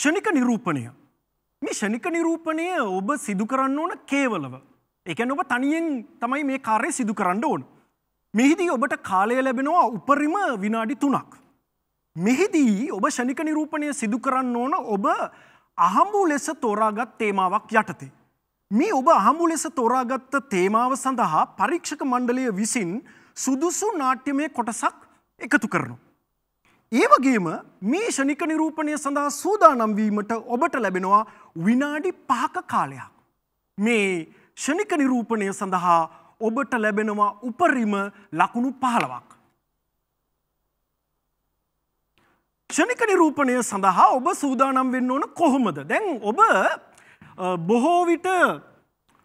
ෂණික නිරූපණය. මේ ෂණික නිරූපණය ඔබ සිදු කරන්න ඕන කේවලව. එකැන ඔබ තනියෙන් තමයි මේ කාරය සිදු කරන්න ඕන. මෙහිදී ඔබට කාලය ලැබෙනවා උපරිම විනාඩි තුනක්. මෙහිදී ඔබ ෂණික නිරූපණය සිදු කරන්න ඕන ඔබ අහම්බු ලෙස තෝරාගත් තේමාවක් යටතේ. මේ ඔබ අහමු ලෙස තෝරාගත්ත තේමාව සඳහා පරීක්ෂක මණ්ඩලය විසින් සුදුසු නාට්‍යමය කොටසක් එකතු කරනවා. ඒවගේම මේ ෂනික නිරූපණය සඳහා සූදානම්වීමට ඔබට ලැබෙනවා විනාඩි පහක කාලයක්. මේ ෂනික නිරූපණය සඳහා ඔබට ලැබෙනවා උපරිම ලකුණු පහලවක්. ෂනික නිරූපණය සඳහා ඔබ සූදානම් වෙන්න ඕන කොහොමද. දැන් ඔබ බොහෝවිට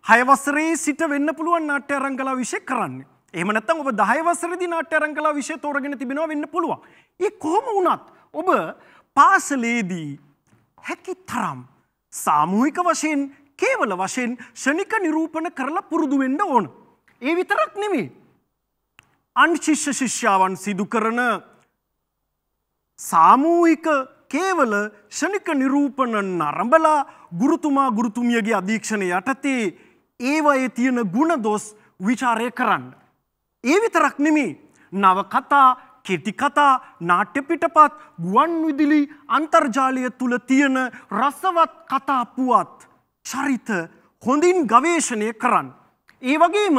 හයවසරේ සිට වෙන්න පුළුවන් නාට්‍ය අරංගලා විශෂ කරන්නේ. එහම නැත්තම් ඔබ දහයවසරදි නාට්‍ය අරංකලා විෂය තෝරගෙන තිබෙනවා වෙන්න පුළුවන්. ඒ කොහොම වුණත් ඔබ පාසලේදී හැකි තරම් සාමූහික වශයෙන් කේවල වශයෙන් ෂණික නිරූපණ කරලා පුරුදු වෙන්න ඕන. ඒ විතරක් නෙමේ. අන්ශිෂ්‍ය ශිෂ්‍යාවන් සිදු කරන සාමූහික කේවල ෂණික නිරූපණ නරඹලා ගුරුතුමා ගුරුතුමියගේ අධීක්ෂණය යටතේ ඒවයේ තියෙන ගුණදොස් විචාරය කරන්න. ඒ විතරක් නෙමේ නවකතා කෙටිකතා නාට්‍යපිටපත් ගුවන් විදිලි අන්තර්ජාලය තුළ තියෙන රසවත් කතා පුවත් චරිත හොඳින් ගවේශණය කරන්න. ඒ වගේම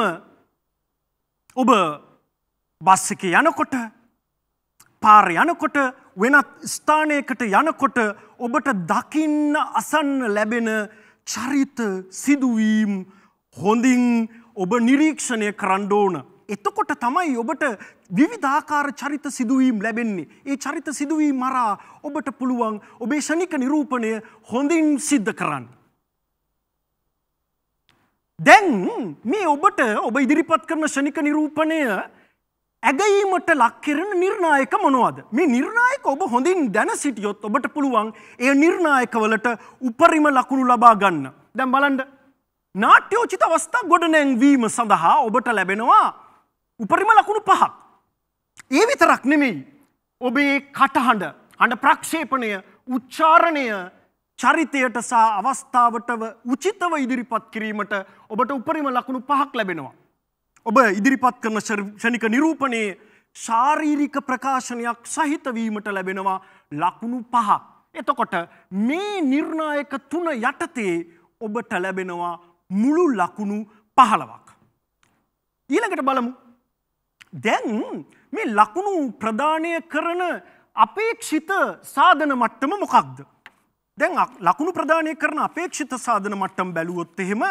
ඔබ බස් එක යනකොට පාර යනකොට වෙනත් ස්ථානයකට යනකොට ඔබට දකින්න අසන්න ලැබෙන චරිත සිදුවීම් හොඳින් ඔබ නිරීක්ෂණය කරන්න ඕන. එතකොට තමයි ඔබට විවිධාකාර චරිත සිදුවීම් ලැබෙන්නේ. ඒ චරිත සිදුවීම් මරා ඔබට පුළුවන් ඔබේ ෂණික නිරූපණය හොඳින් සිද්ධ කරන්න. දැන් මේ ඔබට ඔබ ඉදිරිපත් කරන ෂණික නිරූපණය ඇගීමට ලක්කරන නිර්ණායක මොනවද. මේ නිර්ණායක ඔබ හොඳින් දැන සිටියොත් ඔබට පුළුවන් ඒ නිර්ණායකවලට උපරිම ලකුණු ලබා ගන්න. දැම් බලන්ඩ නාට්‍යෝචිත අවස්ථා ගොඩනැංවීම සඳහා ඔබට ලැබෙනවා උපරිම ලකුණු පහක්. ඒ විතරක් නෙමෙයි ඔබේ කටහඬ හඬ ප්‍රක්ෂේපණය උච්චාරණය චරිතයට සහ අවස්ථාවටව උචිතව ඉදිරිපත් කිරීමට ඔබට උපරිම ලකුණු පහක් ලැබෙනවා. ඔබ ඉදිරිපත් කරන ෂණික නිරූපණයේ ශාරීරික ප්‍රකාශනයක් සහිතවීමට ලැබෙනවා ලකුණු පහක්. එතකොට මේ නිර්ණායක තුන යටතේ ඔබට ලැබෙනවා මුළු ලකුණු පහලවක්. ඊළඟට බලමු දැන් මේ ලකුණු ප්‍රධානය කරන අපේක්ෂිත සාධන මට්ටම මොකක්ද. දැන් ලකුණු ප්‍රධානය කරන අපේක්ෂිත සාධන මට්ටම් බැලුවොත් එහෙම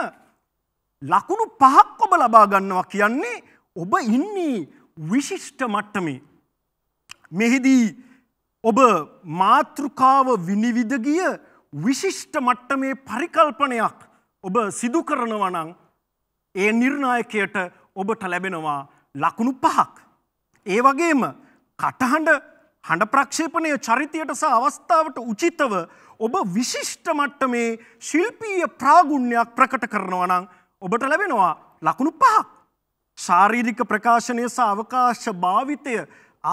ලකුණු පහක් ඔබ ලබා ගන්නවා කියන්නේ ඔබ ඉන්නේ විශිෂ්ට මට්ටමේ. මෙහිදී ඔබ මාතෘකාව විනිවිධගිය විශිෂ්ට මට්ටමේ පරිකල්පනයක් ඔබ සිදු කරනවනං ඒ නිර්ණායකයට ඔබට ලැබෙනවා ලකුණු පහක්. ඒ වගේම කටහඬ හඬ ප්‍රක්ෂේපනය චරිතයට සහ අවස්ථාවට උචිතව ඔබ විශිෂ්ට මට්ටමේ ශිල්පීය ප්‍රාගුණ්‍යයක් ප්‍රකට කරනවා නම් ඔබට ලැබෙනවා ලකුණු පහක්. ශාරීරික ප්‍රකාශනය සහ අවකාශ භාවිතය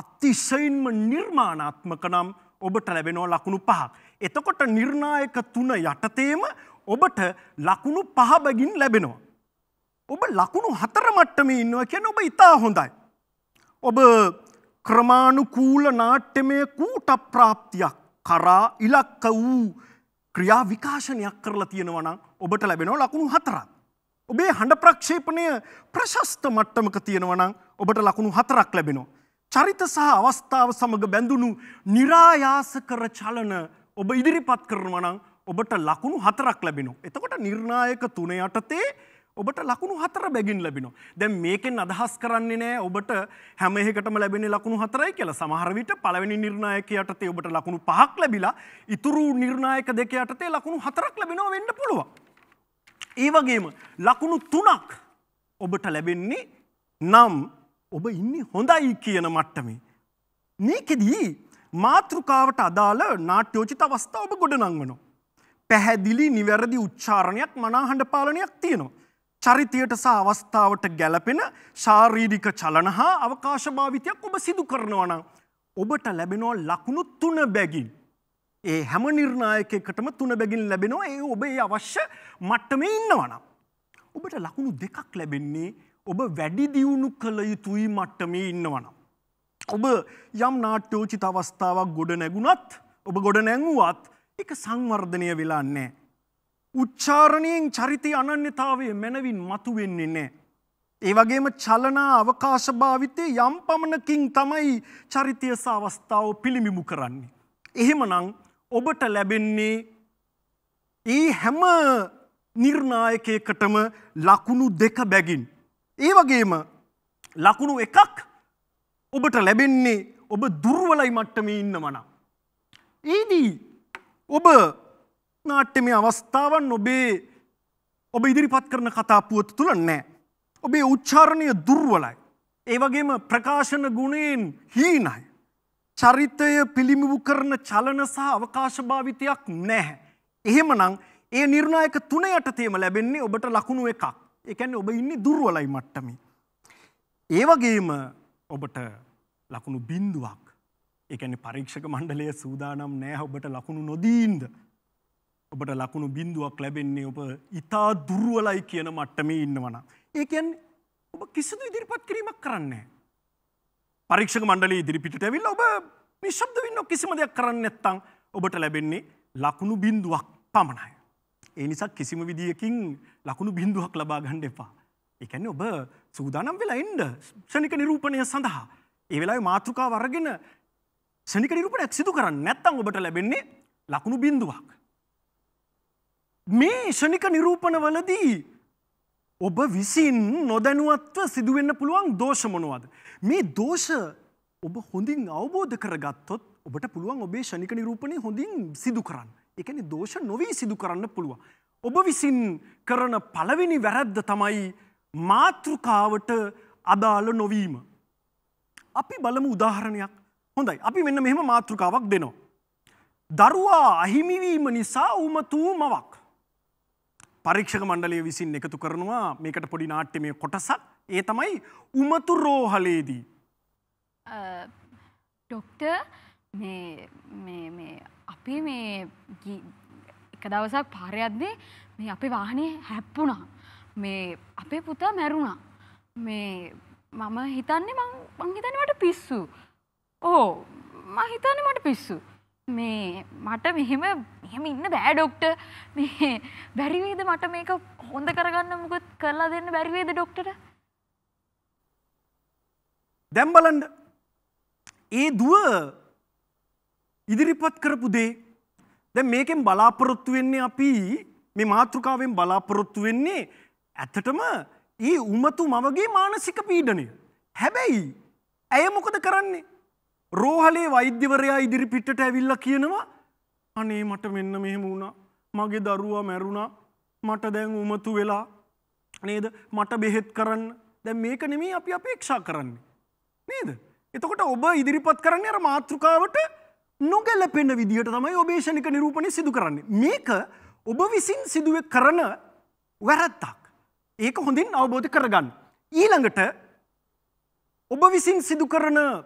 අතිශයින්ම නිර්මාණාත්මක නම් ඔබට ලැබෙනවා ලකුණු පහක්. එතකොට නිර්ණායක තුන යටතේම ඔබට ලකුණු පහ බැගින් ලැබෙනවා. ඔබ ලකුණු හතර මට්ටම ඉන්නවා කියන ඔබ ඉතා හොඳයි. ඔබ ක්‍රමාණුකූල නාට්‍යමය කූට ප්‍රාප්තියක් කරා ඉලක්ක වූ ක්‍රියා විකාශනයක් කරලා තියෙනවනම් ඔබට ලැබෙනෝ ලකුණු හතරක්. ඔබේ හඬ ප්‍රක්ෂේපණය ප්‍රශස්ත මට්ටමක තියෙනවනම් ඔබට ලකුණු හතරක් ලැබෙනෝ. චරිත සහ අවස්ථාව සමඟ බැඳුණු නිරායාස කර චලන ඔබ ඉදිරිපත් කරනවනම් ඔබට ලකුණු හතරක් ලැබෙනු. එතකොට නිර්ණායක තුන යටතේ ඔබට ලකුණු හතර බැගින් ලැබෙනවා. දැන් මේකෙන් අදහස් කරන්නේ නෑ ඔබට හැම එකකටම ලැබෙන්නේ ලකුණු හතරයි කියලා. සමහර විට පළවෙනි නිර්ණායක යටතේ ඔබට ලකුණු පහක් ලැබිලා ඉතුරු නිර්ණායක දෙක යටතේ ලකුණු හතරක් ලැබෙනවා වෙන්න පුළුවන්. ඒ වගේම ලකුණු තුනක් ඔබට ලැබෙන්නේ නම් ඔබ ඉන්නේ හොඳයි කියන මට්ටමේ. මේකෙදී මාතෘකාවට අදාළ නාට්‍යෝචිත අවස්ථා ඔබ ගොඩනංවනවා. පැහැදිලි නිවැරදි උච්චාරණයක් මනාහඬ පාලනයක් තියෙනවා. චරිතයට සහ අවස්ථාවට ගැලපෙන ශාරීරික චලන හා අවකාශ භාවිතයක් ඔබ සිදු කරනවා නම් ඔබට ලැබෙනවා ලකුණු තුන බැගින්. ඒ හැම නිර්ණායකයකටම තුන බැගින් ලැබෙනවා ඒ ඔබේ අවශ්‍ය මට්ටමේ ඉන්නවනම්. ඔබට ලකුණු දෙකක් ලැබෙන්නේ ඔබ වැඩි දියුණු කළ යුතුයි මට්ටමේ ඉන්නවනම්. ඔබ යම් නාට්‍යෝචිත අවස්ථාවක් ගොඩ නැගුණත් ඔබ ගොඩ නැංවුවත් එක සංවර්ධනය වෙලා නෑ. උච්චාරණයෙන් චරිතය අනන්‍යතාවය මැනවින් මතු වෙන්නේ නෑ. ඒ වගේම චලනා අවකාශ භාවිතය යම් පමණකින් තමයි චරිතය සවස්ථාව පිළිමිමු කරන්නේ. එහෙමනම් ඔබට ලැබෙන්නේ ඒ හැම නිර්ණායකයකටම ලකුණු දෙක බැගින්. ඒ වගේම ලකුණු එකක් ඔබට ලැබෙන්නේ ඔබ දුර්වලයි මට්ටමේ ඉන්නවනම්. ඒදී ඔබ නාට්‍යමය අවස්ථාවන් ඔබේ ඔබ ඉදිරිපත් කරන කතාපුවත තුළ නෑ. ඔබේ උච්චාරණය දුර්වලයි. ඒවගේම ප්‍රකාශන ගුණයෙන් හීනයි. චරිතය පිළිමිබු කරන චලන සහ අවකාශභාවිතයක් නැහැ. එහෙමනම් ඒ නිර්ණයක තුන යටතේම ලැබෙන්නේ ඔබට ලකුණු එකක්. එකැන්න ඔබ ඉන්නේ දුර්වලයි මට්ටමි. ඒවගේම ඔබට ලකුණු බින්දුවක්. එකන පරීක්ෂක මණ්ඩලය සූදානම් නෑ ඔබට ලකුණු නොදීන්ද ඔබට ලකුණු බින්දුවක් ලැබෙන්නේ ඔබ ඉතා දුර්ුවලයි කියන මට්ටම ඉන්නවන. ඒකන් ඔබ කිසිදු ඉදිරිපත් කිරීමක් කරන්නේ. පරීක්ෂක මණ්ඩල ඉදිරිපිට ඇවිල් ඔබ නිශ්බ්ද වන්න කිසිම දෙයක් කරන්න ඇත්තං ඔබට ලැබෙන්නේ ලකුණු බින්දුවක් පමණයි. ඒ නිසා කිසිම විදිියකින් ලකුණු බින්දුවක් ලබා ගණ්ඩ එපා. එකැන ඔබ සූදානම් වෙලා එන්ඩ ෂණික නිරූපණය සඳහා. ඒ වෙලායි මාතෘකා වරගෙන ෂනික නිරූපණයක් සිදු කරන්න නැත්තං ඔබට ලැබෙන්නේ ලකුණු බින්දුවක්. මේ ෂණික නිරූපණවලදී ඔබ විසින් නොදැනුවත්ව සිදුවෙන්න පුළුවන් දෝෂ මොනවද. මේ දෝෂ ඔබ හොඳින් අවබෝධ කරගත්තොත් ඔබට පුළුවන් ඔබේ ෂණික නිරූපණය හොඳින් සිදු කරන්න. එකනි දෝෂ නොවී සිදු කරන්න පුළුව. ඔබ විසින් කරන පළවෙනි වැරැද්ද තමයි මාතෘකාවට අදාළ නොවීම. අපි බලමු උදාහරණයක් හොඳයි අපි මෙන්න මෙහෙම මාතෘකාවක් දෙනවා. දරුවා අහිමිවීම නිසා උමතූ මවක්. පරීක්ෂක මණ්ඩලය විසින් එකතු කරනවා මේකට පොඩි නාට්‍යමය කොටසක් ඒ තමයි උමතු රෝහලේදී. ඩොක්ට අපි මේ එක දවසක් පාරයක්දේ මේ අපේ වාහනය හැප්පුණා මේ අපේ පුතා මැරුණා මේ මම හිතන්නේ මං හිතනවට පිස්සු ඕ මහිතන්න මට පිස්සු මේ මට මෙහෙම මෙහෙම ඉන්න බෑ ඩොක්ට මේ බැරිවේද මට මේක හොඳ කරගන්න මොකද කරලා දෙන්න බැරිවේද ඩොක්ටට දැම්බලන්ඩ ඒ දුව ඉදිරිපත් කරපු දේ දැ මේකෙන් බලාපොරොත්තු වෙන්නේ අපි මේ මාතෘකාවෙන් බලාපොරොත්තු වෙන්නේ ඇත්තටම ඒ උමතු මවගේ මානසික පීඩනය හැබැයි ඇය මොකද කරන්නේ රෝහලේ වෛද්‍යවරයා ඉදිරිපිටට ඇවිල්ල කියනවා අනේ මට මෙන්න මෙහෙම වුණා මගේ දරුවා මැරුණා මට දැන් උමතු වෙලා නේද මට බෙහෙත් කරන්න දැ මේක නෙමේ අපි අපේක්ෂා කරන්නේ. නේද. එතකොට ඔබ ඉදිරිපත් කරන්න අර මාතෘකාවට නොගැලපෙන විදිහට තමයි ඔබේෂණික නිරූපණය සිදු කරන්නේ. මේක ඔබ විසින් සිදුව කරන වැරත්තක්. ඒක හොඳින් අවබෝධ කරගන්න. ඊළඟට ඔබ විසින් සිදු කරන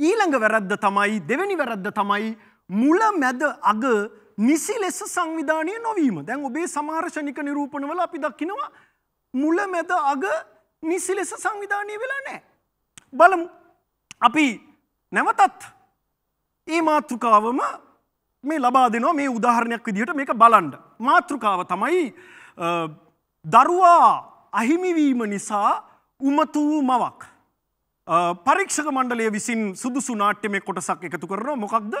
ඊළඟ වැරද්ද තමයි දෙවැනි වැරද්ද තමයි මුල මැද අග නිසි ලෙස සංවිධානය නොවීම දැන් ඔබේ සමාර්ශනික නිරූපණවල අපි දක්කිනවා මුල මැද අග නිසි ලෙස සංවිධානය වෙලා නෑ. බලමු අපි නැවතත් ඒ මාතෘකාවම මේ ලබා දෙනවා මේ උදාහරණයක් විදිහට මේක බලන්ඩ. මාතෘකාව තමයි දරුවා අහිමිවීම නිසා උමතු වූ මවක්. පරීක්ෂක මණ්ඩලය විසින් සුදුසු නාට්‍යමය කොටසක් එකතු කරනවා මොකක්ද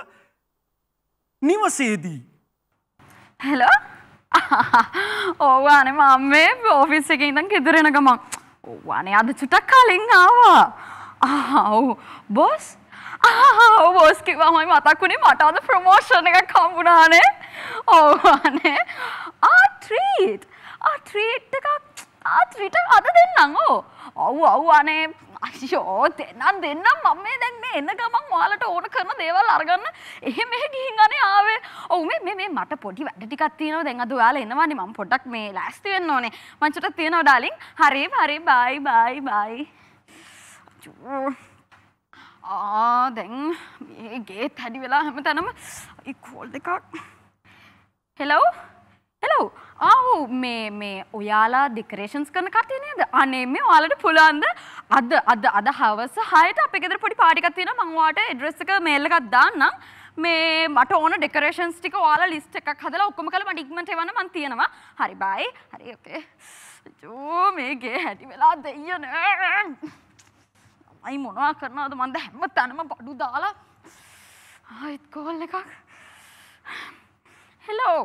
නිවසේදී. හැලෝ ඕවානේ මම්මේ පෝෆිස් එක ඉඳන් ගෙදරෙන ගමන් ඕවානේ අද චුටක් කලින් ආවා ආව් බොස් ආව් බොස් කිව්වා මම මතක් වුණේ මට අද ප්‍රොමෝෂන් එකක් හම්බුණානේ ඕවානේ ආ ට්‍රීට් ආ ට්‍රීට් එකක් ආ ට්‍රීට් අද දෙන්නම් ඕ ඔව් ඔව් අනේ අශෝ දෙන්නන් දෙන්නම් මම මේ දැන් මේ එන්න ගමන් ඔයාලට ඕන කරන දේවල් අරගන්න එහෙම මෙහෙ ගිහින් අනේ ආවේ. ඔව් මේ මේ මේ මට පොඩි වැඩ ටිකක් තියෙනවා දැන් අද ඔයාලා එනවානේ මම පොඩ්ඩක් මේ ලෑස්ති වෙන්න ඕනේ. මං චුට්ටක් තියනවා ඩාලින්. හරි හරි බයි බයි බයි. ආ දැන් මේ ගේ තැඩි වෙලා හැම තැනම කෝල් දෙකක් හෙලෝ එලව් ආවු මේ මේ ඔයාලා ඩෙකරේෂන්ස් කරන කතිය නේද අනේ මේ ඔයාලට පුළුවන්ද අද අද අද හවස හයට අපේ ගෙදර පොඩි පාටි එකක් තියෙනවා මම ඔයාලට ඇඩ්‍රස් එක මේල් එකක් දාන්නම් මේ මට ඕන ඩෙකරේෂන්ස් ටික ඔයාලා ලිස්ට් එකක් හදලා ඔක්කොම කරලා මට ඉක්මනට එවන්න මන් තියනවා හරි බයි හරි ඔකේ ජෝ මේගේ හැටි වෙලා දෙයියනේ අයි මොනවා කරනවද මන්ද හැම තැනම බඩු දාලා ආයිත් කෝල් එකක් හෙලෝ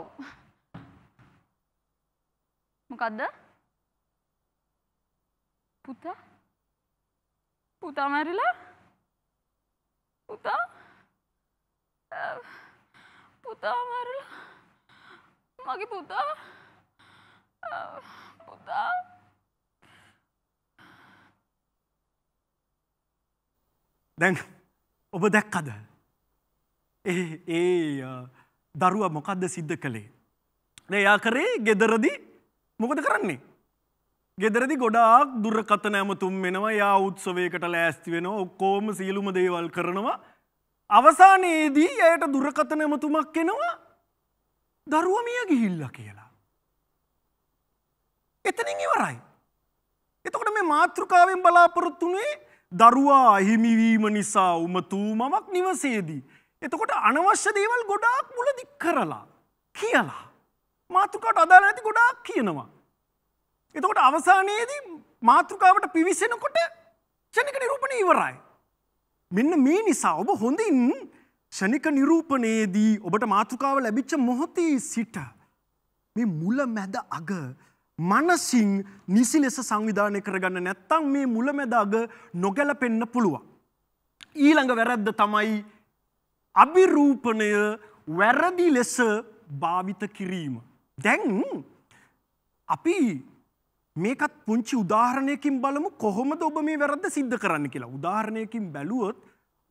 මොකක්ද? පුතා පුතා මැරිලා පුතා පුතා මැරිලා මගේ පුතා පුතා දැන් ඔබ දැක්කද ඒ දරුව මොකක්ද සිද්ධ කළේ නෑ යා කරේ ගෙදරදී මොකද කරන්නේ. ගෙදරදි ගොඩාක් දුරකතන ඇමතුම් වෙනවා යා උත්සවයකට ලෑස්ති වෙන ඔක්කෝම සියලුම දේවල් කරනවා. අවසානයේදී ඇයට දුරකතන ඇමතුමක් එෙනවා දරුවමිය ගිහිල්ල කියලා. එතනින් ඉවරයි. එතකොට මේ මාතෘකාවෙන් බලාපොරොත්තුනේ දරුවා අහිමිවීම නිසා උමතුූමමක් නිවසේදී. එතකොට අනවශ්‍ය දේවල් ගොඩාක් මුල දික් කරලා කියලා. මාතෘකාට අදාළ ඇති ගොඩාක් කියනවා. එතකොට අවසානයේදී මාතෘකාවට පිවිසෙනකොට ෂණික නිරූපණය ඉවරයි. මෙන්න මේ නිසා ඔබ හොඳින් ෂණික නිරූපණයේදී ඔබට මාතෘකාව ලැබිච්ච මොහොතේ සිට මේ මුල මැද අග මනසින් නිසි ලෙස සංවිධානය කරගන්න නැත්තම් මේ මුල මැද අග නොගැලපෙන්න පුළුවන්. ඊළඟ වැරද්ද තමයි අභිරූපණය වැරදි ලෙස භාවිත කිරීම. දැන් අපි මේකත් පුංචි උදාහරණයකින් බලමු කොහොමද ඔබ මේ වැරද්ද සිද්ධ කරන්න කියලා උදාහරණයකින් බැලුවොත්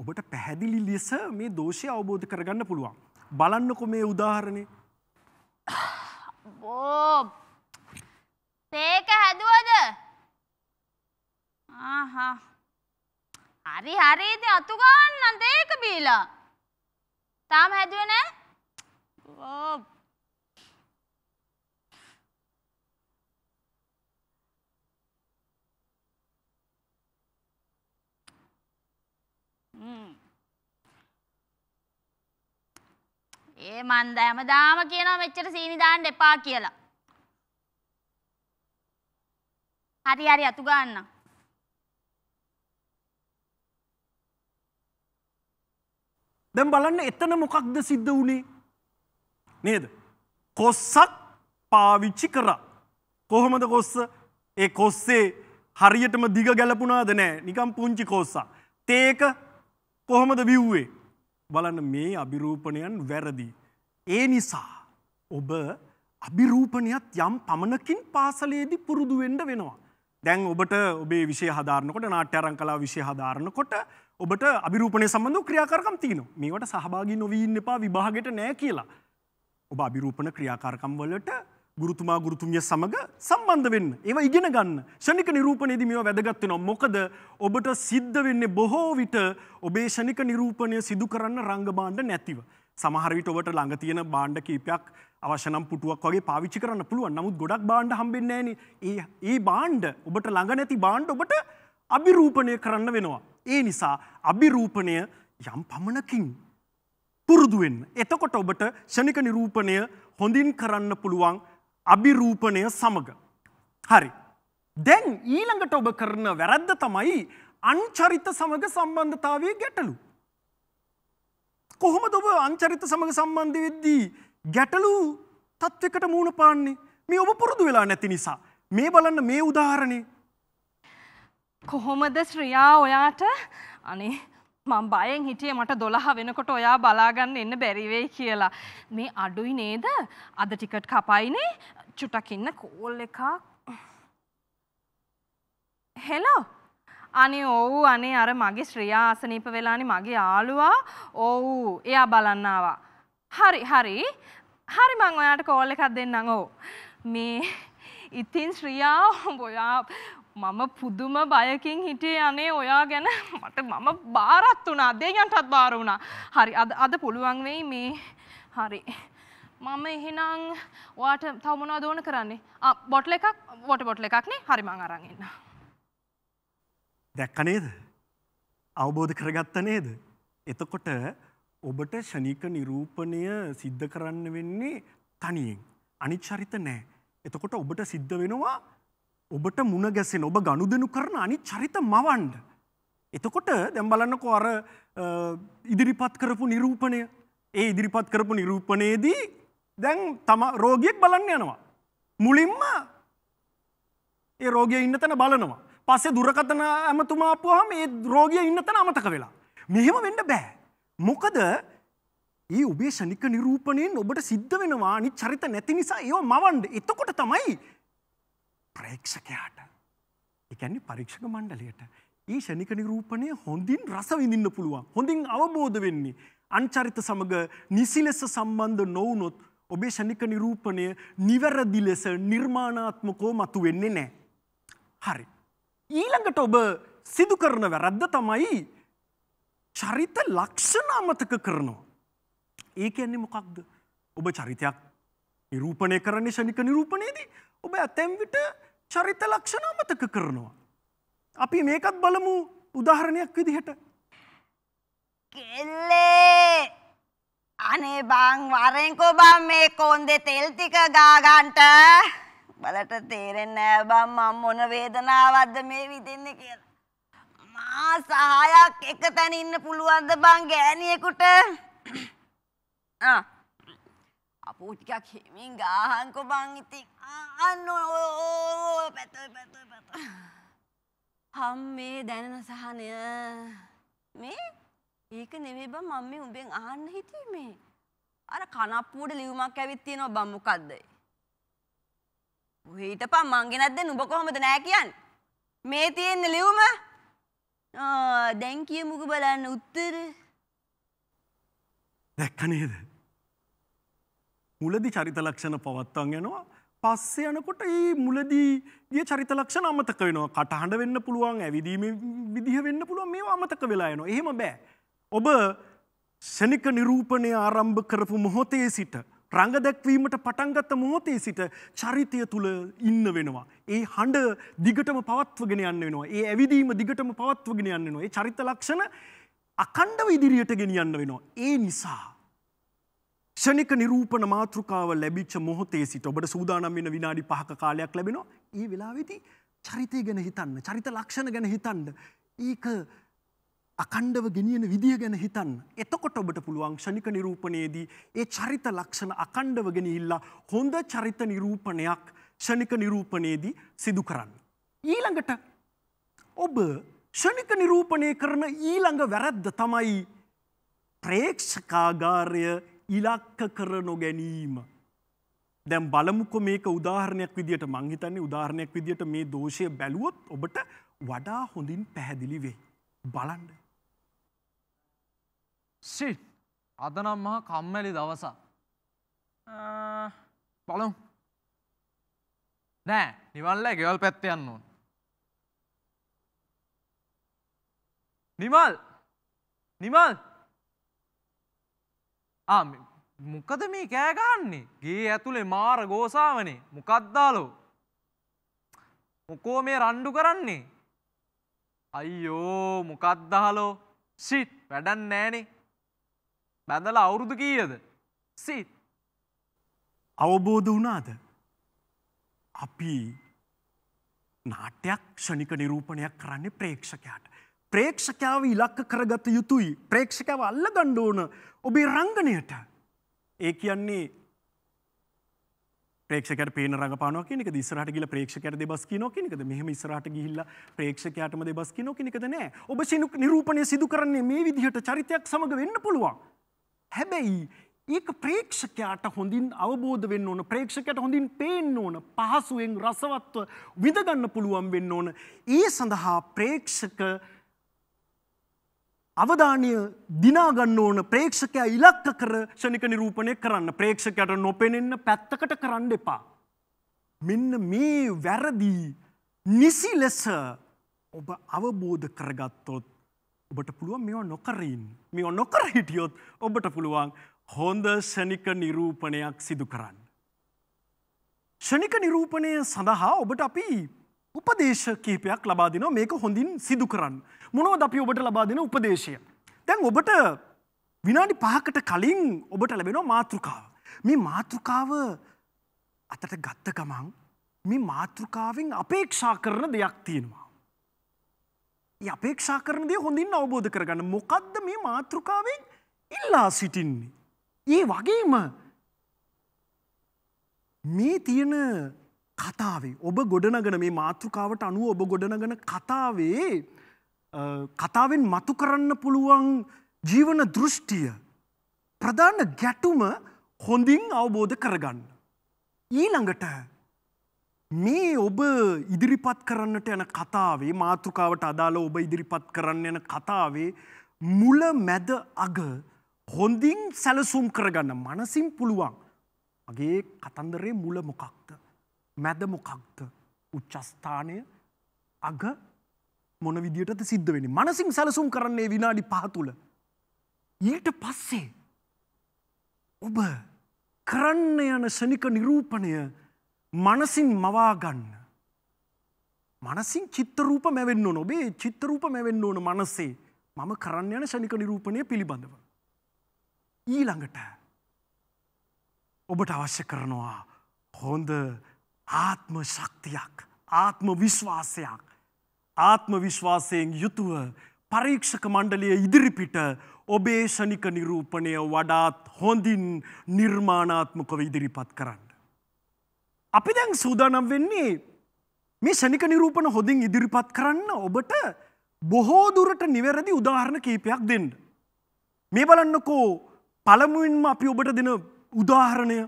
ඔබට පැහැදිලි ලෙස මේ දෝෂය අවබෝධ කරගන්න පුළුවන්. බලන්නකො මේ උදාහරණය බෝ තේක හැදුවද හරි හරිද අතුගන්න දේක බීලා තාම හැදුවනෑ ඕ ඒ මන්ද හැමදාම කියනවා මෙච්චර සීනි දාන්න එපා කියලා. හරි හරි අතු ගන්න. දැන් බලන්න එතන මොකක්ද සිද්ධ වුණේ? නේද? කොස්සක් පාවිච්චි කරා. කොහොමද කොස්ස? ඒ කොස්සේ හරියටම දිග ගැලපුණාද නෑ. නිකම් පුංචි කොස්සක්. තේක කොහොමද බිව්වේ. බලන්න මේ අභිරූපණයන් වැරදි. ඒ නිසා ඔබ අභිරූපණයත් යම් පමණකින් පාසලේදි පුරුදු වෙන්ඩ වෙනවා. දැන් ඔබට ඔබේ විශෂය හදාරනකොට නාට්‍යරං කලා විශෂය හදාරනකොට ඔබට අභිරූපණය සම්බඳධ ක්‍රියාකරකම් තියන මේවට සහභාගි නොවීන්න එපා විභාගට නෑ කියලා. ඔබ අභිරූපණ ක්‍රියාකාරකම් වලට ගුරුතුමා ගුරුතුමිය සමඟ සම්බන්ධ වෙන්න. ඒවා ඉගෙන ගන්න. ෂණික නිරූපණයේදී මේවා වැදගත් වෙනවා. මොකද ඔබට සිද්ධ වෙන්නේ බොහෝ විට ඔබේ ෂණික නිරූපණය සිදු කරන්න රංගභාණ්ඩ නැතිව. සමහර විට ඔබට ළඟ තියෙන භාණ්ඩ කීපයක් අවශ්‍ය නම් පුටුවක් වගේ පාවිච්චි කරන්න පුළුවන්. නමුත් ගොඩක් භාණ්ඩ හම්බෙන්නේ නැහනේ. ඒ ඒ භාණ්ඩ ඔබට ළඟ නැති භාණ්ඩ ඔබට අභිරූපණය කරන්න වෙනවා. ඒ නිසා අභිරූපණය යම් පමණකින් පුරුදු වෙන්න. එතකොට ඔබට ෂණික නිරූපණය හොඳින් කරන්න පුළුවන් අභිරූපණය සමඟ. හරි. දැන් ඊළඟට ඔබ කරන වැරද්ද තමයි අංචරිත සමඟ සම්බන්ධතාවය ගැටලු. කොහොම ඔබ අංචරිත සමඟ සම්බන්ධ වෙද්දී ගැටලු තත්ත්වකට මූුණ පාන්නේ මේ ඔබ පුරුදු වෙලා නැති නිසා මේ බලන්න මේ උදාහරණේ. කොහොමද ශ්‍රියා ඔයාට අනේ මං බයෙන් හිටියේ මට දොළහ වෙනකොට ඔයා බලාගන්න එන්න බැරිවෙයි කියලා. මේ අඩුයි නේද අද ටිකට් කපයිනේ චුටකින්න කෝල් එකක්. හෙලෝ! අනේ ඔවු අනේ අර මගේ ශ්‍රියා ආසනීප වෙලානේ මගේ යාළුවා ඔවු එයා බලන්නවා. හරි හරි හරි මං ඔයාට කෝල් එකක් දෙන්නම් ඕ. මේ ඉතින් ශ්‍රියා ඔයා මම පුදුම බයකින් හිටිය අනේ ඔයා ගැන මට මම බාරත් වුණා දෙයන්ටත් බාර වුණා හරි අද අද පුළුවන් වෙයි මේ හරි මම එහෙනම් ඔයාට තව මොනවද ඕන කරන්නේ බොටල එකක් වොට බොටල එකක්නේ හරි මං අරන් එන්න දැක්ක නේද අවබෝධ කරගත්ත නේද එතකොට ඔබට ෂණික නිරූපණය සිද්ධ කරන්න වෙන්නේ තනියෙන් අනිත් චරිත නෑ එතකොට ඔබට සිද්ධ වෙනවා ඔබට මුණ ගැසෙන් ඔබ ගණුදනු කරන අනි චරිත මවන්ඩ. එතකොට දැම්බලන්නකො අර ඉදිරිපත් කරපු නිරූපණය ඒ ඉදිරිපත් කරපු නිරූපණයේදී දැන් තම රෝගියෙක් බලන්න යනවා. මුලින්ම ඒ රෝගය ඉන්න තැන බලනවා. පස්සේ දුරකතන ඇමතුමාපුහම ඒ රෝගිය ඉන්න තැන අමතක වෙලා. මෙහෙම වෙන්න බෑ. මොකද ඒ ඔබේ ෂනික නිරූපණයෙන් ඔබට සිද්ධ වෙනවා අනි චරිත නැති නිසා ඒ මවන්ඩ එතකොට තමයි ප්‍රේක්ෂකයාට එකන්නේ පරීක්ෂක මණ්ඩලයට ඒ ෂණික නිරූපණය හොඳින් රස විඳින්න පුළුවන් හොඳින් අවබෝධ වෙන්නේ අංචරිත සමග නිසි ලෙස සම්බන්ධ නොවුනොත් ඔබේ ෂණික නිරූපණය නිවැරදි ලෙස නිර්මාණාත්මකෝ මතු වෙන්නේ නෑ. හරි. ඊළඟට ඔබ සිදු කරන වැරද්ද තමයි චරිත ලක්ෂණ අමතක කරනවා. ඒ කියන්නේ මොකක්ද? ඔබ චරිතයක් නිරූපණය කරන්නේ ෂණික නිරූපණයේදී ඔබ ඇතැම්විට චරිත ලක්ෂණ අමතක කරනවා. අපි මේකත් බලමු උදාහරණයක් විදිහට. කෙල්ලේ අනේ බං වරෙන්කෝ බං මේ කොන්දෙ තෙල් ටික ගාගන්ට බලට තේරෙන්නේ නෑ බං මම මොන වේදනාවක්ද මේ විඳින්නේ කියලා. මා සහායක් එක තැන ඉන්න පුළුවන්ද බං ගෑණියෙකුට? ආ අපෝ ටිකක් හිමින් ගාහන්කෝ බං ඉතින්. අන්න ඕ පැත පැත පැත. හම් මේ දැනෙන සහනය මේ ඒක නෙවෙයි බං මම මේ උඹෙන් අහන්න හිටියේ අර කනප්පුවට ලියුමක් ඇවිත් තියෙනවා බං මොකද්ද ඔය හිටපන් මංගේ නැද්ද නුඹ කොහොමද නෑ කියන්නේ මේ තියෙන ලියුම දැන් කියමුකෝ බලන්න උත්තර දැක්ක නේද මුලදි චරිත ලක්ෂණ පවත්වන් යනවා පස්සේ යනකොට ඒ මුලදී ගිය චරිත ලක්ෂණ අමතක වෙනවා. කටහඬ වෙන්න පුළුවන්, ඇවිදීම විදිහ වෙන්න පුළුවන් මේවා අමතක වෙලා යනවා. එහෙම බෑ. ඔබ ශනික නිරූපණය ආරම්භ කරපු මොහොතේ සිට රඟ දැක්වීමට පටන්ගත්ත මොහොතේ සිට චරිතය තුළ ඉන්න වෙනවා. ඒ හඬ දිගටම පවත්වගෙන යන්න වෙනවා. ඒ ඇවිදීම දිගටම පවත්වගෙන යන්න වෙනවා. ඒ චරිත ලක්ෂණ අකණ්ඩව ඉදිරියට ගෙනියන්න වෙනවා. ඒ නිසා ෂණික නිරූපණ මාතෘකාව ලැබිච්ච මොහොතේ සිට ඔබට සූදානම් වෙන විනාඩි පහක කාලයක් ලැබෙනවා. ඒ වෙලාවේදී චරිතය ගැන හිතන්න, චරිත ලක්ෂණ ගැන හිතන්න. ඒක අකණ්ඩව ගෙනියන විදිහ ගැන හිතන්න. එතකොට ඔබට පුළුවන් ෂණික නිරූපණයේදී ඒ චරිත ලක්ෂණ අකණ්ඩව ගෙනහිල්ලා හොඳ චරිත නිරූපණයක් ෂණික නිරූපණයේදී සිදු කරන්න. ඊළඟට ඔබ ෂණික නිරූපණය කරන ඊළඟ වැරද්ද තමයි ප්‍රේක්ෂකාගාරය ඉලක්ක කර නොගැනීම. දැම් බලමුකො මේක උදාහරණයක් විදිට මංහිතන්නේ උදාහරණයක් විදිට මේ දෝෂය බැලුවොත් ඔබට වඩා හොඳින් පැහැදිලි වෙයි. බලන්ඩ. සිට් අදනම් මහා කම්මැලි දවසා. බලමු. නෑ නිවල්ල ගෙවල් පැත්ත යන්න ඕන. නිමල් නිමල්! මොකද මේ කෑගන්නේ ගේ ඇතුළේ මාර ගෝසාාවනේ මොකද්දාලෝ මොකෝ මේ රණ්ඩු කරන්නේ අයියෝ මොකද්දාලෝ සිට් වැඩන් නෑනේ බැඳල අවුරුදු කීයද සිට් අවබෝධ වනාද අපි නාට්‍යයක් ෂණික නිරූපණයක් කරන්නේ ප්‍රේක්ෂකයාට ප්‍රේක්ෂකාව ඉලක්ක කරගත යුතුයි ප්‍රේක්ෂකව අල්ල ගණ්ඩ ඕන ඔබේ රංගනයට ඒ කියන්නේ ප්‍රේක්ෂක පේ රගපාන කෙනෙක දිස්රට ගිල ප්‍රේක්ෂකයට දෙබස් කියනෝ කෙනෙකද මෙහම ස්රට ගිහිල්ල ප්‍රේක්ෂකයාටම දෙබස් කියනෝ කෙනෙකද නෑ ඔබ සිනුක් නිරූපණය සිදු කරන්නේ මේ විදිහට චරිතයක් සමඟ වෙන්න පුළුවන් හැබැයි ඒක ප්‍රේක්ෂකයාට හොඳින් අවබෝධ වෙන්න ඕන ප්‍රේක්ෂකයට හොඳින් පේන්න ඕන පහසුවෙන් රසවත්ව විඳගන්න පුළුවන් වෙන්න ඕන ඒ සඳහා ප්‍රේක්ෂක අවධානය දිනාගන්න ඕන ප්‍රේක්ෂකයා ඉලක්ක කර ෂණික නිරූපණය කරන්න ප්‍රේක්ෂකයට නොපෙනෙන්න පැත්තකට කරන්න එපා. මෙන්න මේ වැරදි නිසි ලෙස ඔබ අවබෝධ කරගත්තොත් ඔබට පුළුවන් මෙ නොකරින් මෙ නොකර හිටියොත් ඔබට පුළුවන් හොඳ ෂණික නිරූපණයක් සිදු කරන්න. ෂණික නිරූපණය සඳහා ඔබට අපි උපදේශ කීපයක් ලබා දෙනවා මේක හොඳින් සිදු කරන්න. මොනවද අපි ඔබට ලබා දෙන උපදේශය. දැන් ඔබට විනාඩි පහකට කලින් ඔබට ලැබෙනවා මාතෘකාව. මේ මාතෘකාව අතට ගත්ත ගමන් මේ මාතෘකාවෙන් අපේක්ෂා කරන දෙයක් තියෙනවා. ඒ අපේක්ෂා කරන දේ හොඳින් අවබෝධ කරගන්න. මොකද්ද මේ මාතෘකාවෙන් ඉල්ලා සිටින්නේ. ඒ වගේම මේ තියෙන කතාවේ ඔබ ගොඩනගන මේ මාතෘකාවට අනුව ඔබ ගොඩනගන කතාවේ කතාවෙන් මතු කරන්න පුළුවන් ජීවන දෘෂ්ටිය ප්‍රධාන ගැටුම හොඳින් අවබෝධ කරගන්න. ඊළඟට මේ ඔබ ඉදිරිපත් කරන්නට යන කතාවේ මාතෘකාවට අදාළ ඔබ ඉදිරිපත් කරන්න යන කතාවේ මුල මැද අග හොඳින් සැලසුම් කරගන්න මනසින් පුළුවන්. අගේ කතන්දරේ මුල මොකක්ද. මැදමොකක්ද උච්චස්ථානය අග මොන විදියට සිද්ධ වෙන මනසින් සැලසුම් කරන්නේ විනාඩි පහතුළ. ඊට පස්සේ ඔබ කරන්න යන ශනික නිරූපණය මනසින් මවාගන්න. මනසින් චිත්තරූප මැවෙන්න ඕන ඔබේ චිත්තරූප මැවෙන්න ඕන මනසේ මම කරන්න යන ශනික නිරූපණය පිළිබඳව. ඊළඟට ඔබට අවශ්‍ය කරනවා හොඳ ආත්ම ශක්තියක් ආත්ම විශ්වාසයක් ආත්ම විශ්වාසයෙන් යුතුව පරීක්ෂක මණ්ඩලිය ඉදිරිපිට ඔබේ ෂණික නිරූපණය වඩාත් හොඳින් නිර්මාණාත්මකව ඉදිරිපත් කරන්න. අපි දැන් සූදානම් වෙන්නේ මේ ෂණික නිරූපණ හොඳින් ඉදිරිපත් කරන්න ඔබට බොහෝ දුරට නිවැරදි උදාහරණ කීපයක් දෙන්න. මේ බලන්නකෝ පළමුුවෙන්ම අපි ඔබට දෙන උදාහරණය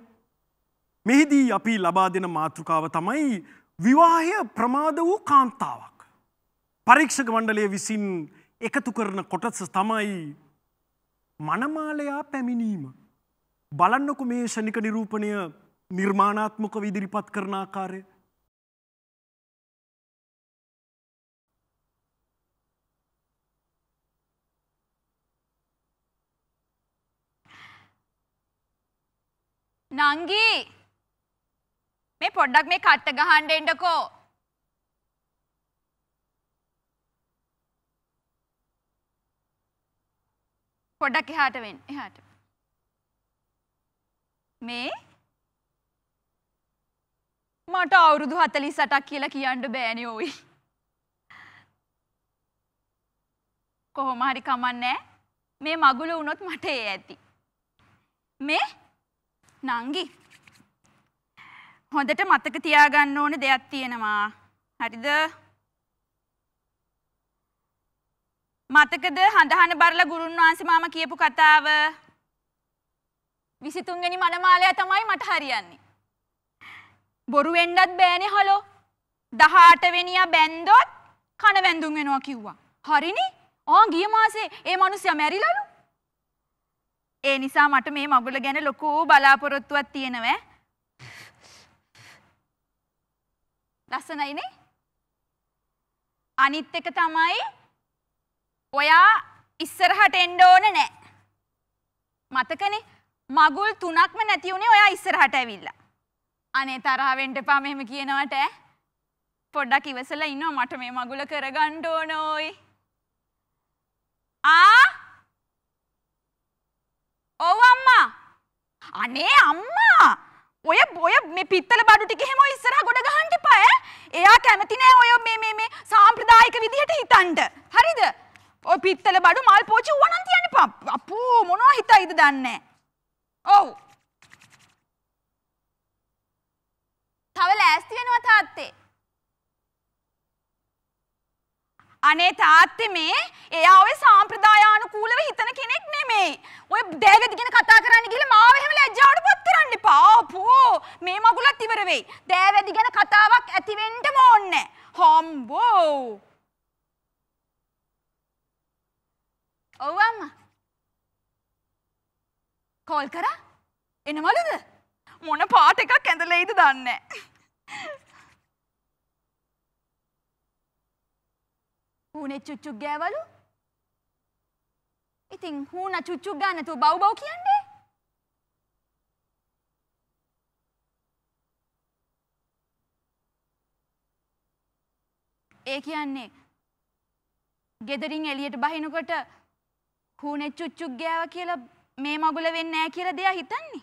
මෙහිදී අපි ලබා දෙන මාතෘකාව තමයි විවාහය ප්‍රමාද වූ කාන්තාවක්. පරීක්ෂක මණ්ඩලය විසින් එකතු කරන කොටස තමයි මනමාලයා පැමිණීම. බලන්නකු මේ ෂණික නිරූපණය නිර්මාණාත්මක විදිරිපත් කරන ආකාරය. නංගී මේ පොඩ්ඩක් මේ කට්ට ගහන්න එන්නකෝ. පොඩ්ඩක් එහාට වෙන්න එහාට. මේ මට අවුරුදු 48ක් කියලා කියන්න බෑනේ ඔයි. කොහොම හරි කමන්නේ. මේ මගුල වුණොත් මට ඒ ඇති. මේ නංගි හොඳට මතක තියාගන්න ඕන දෙයක් තියෙනවා. හරිද? මතකද හඳහන බරලා ගුරුන් වහන්සේ මාම කියපු කතාව? 23 වෙනි මනමාලයා තමයි මට හරියන්නේ. බොරු වෙන්නත් බෑනේ හලෝ. 18 වෙනියා බැන්දොත් කන වැඳුම් වෙනවා කිව්වා. හරිනේ? ආ ගිය මාසේ ඒ මිනිස්සයා මැරිලාලු. ඒ නිසා මට මේ මගුල ගැන ලොකු බලාපොරොත්තුවක් තියෙනවා. ලස්සනයිනේ. අනිත් එක තමයි ඔයා ඉස්සරහට එන්න ඕන නෑ. මතකනේ මගුල් තුනක්ම නැති වුණේ ඔයා ඉස්සරහට ඇවිල්ලා. අනේ තරහ වෙන්න එපා මෙහෙම කියනවට ඈ. පොඩ්ඩක් ඉවසලා ඉන්නවා මට මේ මගුල කරගන්න ඕන ඕයි. ආ! ඔව් අම්මා. අනේ අම්මා! ඔය ඔය මේ පිත්තල බඩු ටික එහෙම ඔය ඉස්සරහ ගොඩ ගහන්න එපා ඈ. එයා කැමති නෑ ඔය මේ මේ මේ සාම්ප්‍රදායික විදිහට හිතන්න. හරිද? ඔය පිත්තල බඩු මල් පෝච්චි වුණා නම් තියන්න එපා. අපෝ මොනවා හිතයිද දන්නේ ඔව්. තව ලෑස්ති වෙනවා තාත්තේ. අනේ තාත්තේ මේ එයා ඔය සාම්ප්‍රදායානුකූලව හිතන කෙනෙක් නෙමෙයි. ඔය දෑගති ගැන කතා කරන්න ගිහලා මාව එහෙම ලැජ්ජාවටපත් කරන්න එපා. ආපෝ මේ මගුලත් ඉවර වෙයි. දෑවැදි ගැන කතාවක් ඇති වෙන්නම ඕනේ. හම්බෝ. ඔව් අම්මා. කෝල් කරා? එනවලුද? මොන පාට එකක් ඇඳලා ඉද දන්නේ නැහැ. හූනේ චුච්චුක් ගෑවලු. ඉතින් හූන චුච්චුක් ගන්න නැතුව බව් බව් කියන්නේ? ඒ කියන්නේ ගෙදරින් එළියට බහිනකොට හූනේ චුච්චුක් ගෑවා කියලා මේ මගුල වෙන්නේ නැහැ කියලා දෙයා හිතන්නේ.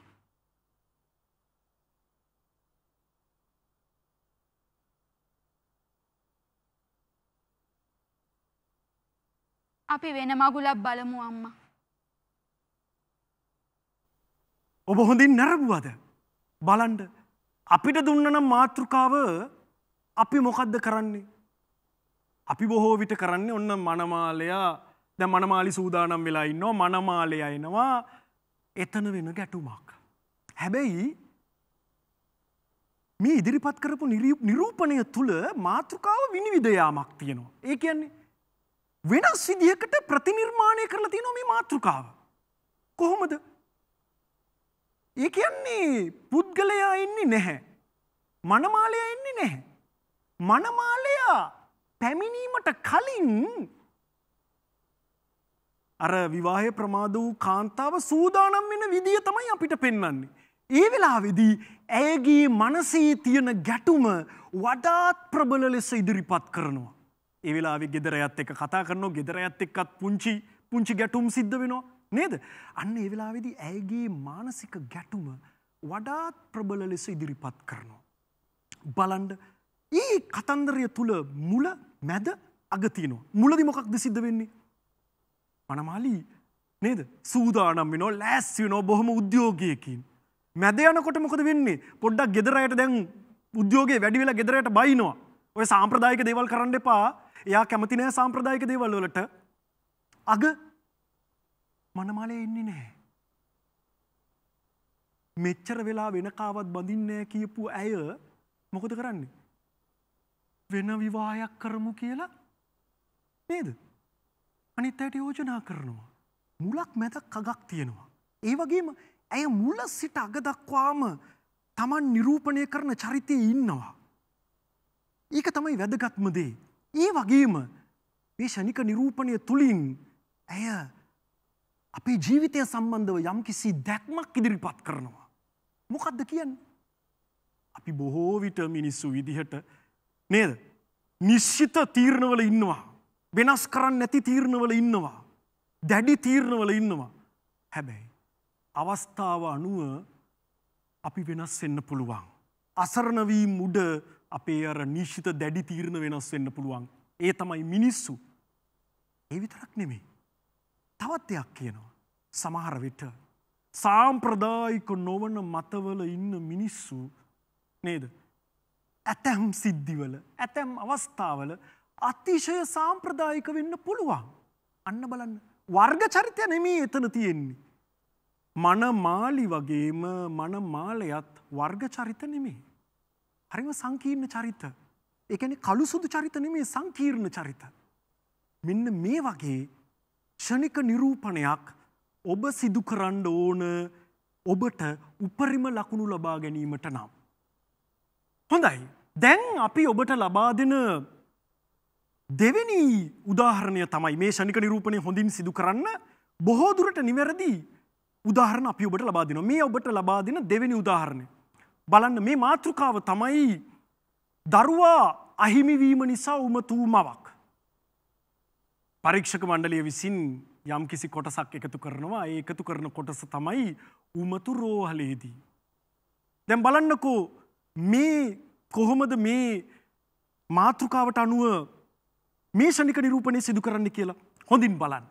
අපි වෙන මගුලක් බලමු අම්මා. ඔබ හොඳින් නැරඹුවද? බලන්න අපිට දුන්නනම් මාතෘකාව අපි මොකද්ද කරන්නේ? අපි බොහෝ විට කරන්නේ ඔන්න මනමාලයා දැන් මනමාලි සූදානම් වෙලා ඉන්නවා මනමාලයා එනවා එතන වෙන ගැටුමක්. හැබැයි මේ ඉදිරිපත් කරපු නිරූපණය තුළ මාතෘකාව විනිවිදයාමක් තියෙනවා. ඒ කියන්නේ වෙනස් විදිහකට ප්‍රතිනිර්මාණය කරලා තියෙනවා මේ මාතෘකාව. කොහොමද? ඒ කියන්නේ පුද්ගලයා ඉන්නේ නැහැ. මනමාලයා ඉන්නේ නැහැ. මනමාලයා පැමිණීමට කලින් අර විවාහය ප්‍රමාද වූ කාන්තාව සූදානම් වෙන විදිය තමයි අපිට පෙන්වන්නේ. ඒ වෙලාවේදී ඇයගේ මනසේ තියෙන ගැටුම වඩාත් ප්‍රබල ලෙස ඉදිරිපත් කරනවා. ඒවෙලා ගෙදර ඇත් එක කතා කරන ගෙදර ඇත් එක්කත් පුංචි පුංචි ගැටුම් සිද්ධ වෙනවා නේද. අන්න ඒවෙලාවෙදි ඇයගේ මානසික ගැටුම වඩාත් ප්‍රබල ලෙස ඉදිරිපත් කරනවා. බලන්ඩ ඒ කතන්දරය තුළ මුල මැද අගතියනවා. මුලදි මොකක්ද සිද්ධ වෙන්නේ. මනමාලී නේද සූදානම් වෙනෝ ලෑස්විනෝ බොහොම උද්‍යෝගයකින්. මැද යනකොට මොකද වෙන්නේ පොඩ්ඩක් ගෙදරයට දැන් උද්‍යෝගේ වැඩිවෙලා ගෙදරයට බයිනවා. ඔය සාම්ප්‍රදායක දේවල් කරන්න එපා එයා කැමතිනෑ සාම්ප්‍රදායක දේවල් වලට අග මනමාලය ඉන්නේ නෑ. මෙච්චර වෙලා වෙනකාවත් බඳින්නෑ කියපු ඇය මොකොද කරන්නේ. වෙන විවායක් කරමු කියලා නේද. අනිත් ඇයට යෝජනා කරනවා. මුලක් මැදක් කගක් තියෙනවා. ඒ වගේම ඇය මුල සිට අග දක්වාම තමන් නිරූපණය කරන චරිතය ඉන්නවා. ඒක තමයි වැදගත්මදේ. ඒ වගේම මේ ෂණික නිරූපණය තුළින් ඇය අපේ ජීවිතය සම්බන්ධව යම් කිසි දැක්මක් ඉදිරිපත් කරනවා. මොකක්ද කියන්න. අපි බොහෝ විට මිනිස්සු විදිහට නේද. නිශ්චිත තීරණවල ඉන්නවා. වෙනස් කරන්න නැති තීරණවල ඉන්නවා. දැඩි තීරණවල ඉන්නවා. හැබැයි. අවස්ථාව අනුව අපි වෙනස් වෙන්න පුළුවන්. අසරණවී මුඩ අපේ අර නිශ්ෂිත දැඩි තීරණ වෙනස් වෙන්න පුළුවන්. ඒ තමයි මිනිස්සු. ඒ විතරක් නෙමේ. තවත් දෙයක් කියනවා. සමහර විට සාම්ප්‍රදායික නොවන මතවල ඉන්න මිනිස්සු නේද. ඇතැම් සිද්ධිවල ඇතැම් අවස්ථාවල අතිශය සාම්ප්‍රදායික වෙන්න පුළුවන්. අන්න බලන්න වර්ග චරිතය නෙමී එතන තියෙන්නේ. මන මාලි වගේම මන මාලයත් වර්ග චරිත නෙමේ. හරිම සංකීර්ණ චරිත. ඒකැන කළු සුදු චරිත නෙමේ සංකීර්ණ චරිත. මෙන්න මේ වගේ ෂණික නිරූපණයක් ඔබ සිදු කරන්න ඕන ඔබට උපරිම ලකුණු ලබා ගැනීමට නම්. හොඳයි දැන් අපි ඔබට ලබා දෙන දෙවෙනි උදාහරණය තමයි මේ ෂණික නිරූපණය හොඳින් සිදු කරන්න බොහෝදුරට නිවැරදි උදාහරණ අපි ඔබට ලබා දෙනවා මේ ඔබට ලබා දෙන දෙවෙනි උදාහරණය බලන්න මේ මාතෘකාව තමයි දරුවා අහිමිවීම නිසා උමතූ මවක්. පරීක්ෂක මණ්ඩලිය විසින් යම් කිසි කොටසක් එකතු කරනවා ඒ එකතු කරන කොටස තමයි උමතු රෝහලේදී. දැම් බලන්නකෝ මේ කොහොමද මේ මාතෘකාවට අනුව මේ ෂණික නිරූපණය සිදු කරන්න කියලා හොඳින් බලන්න.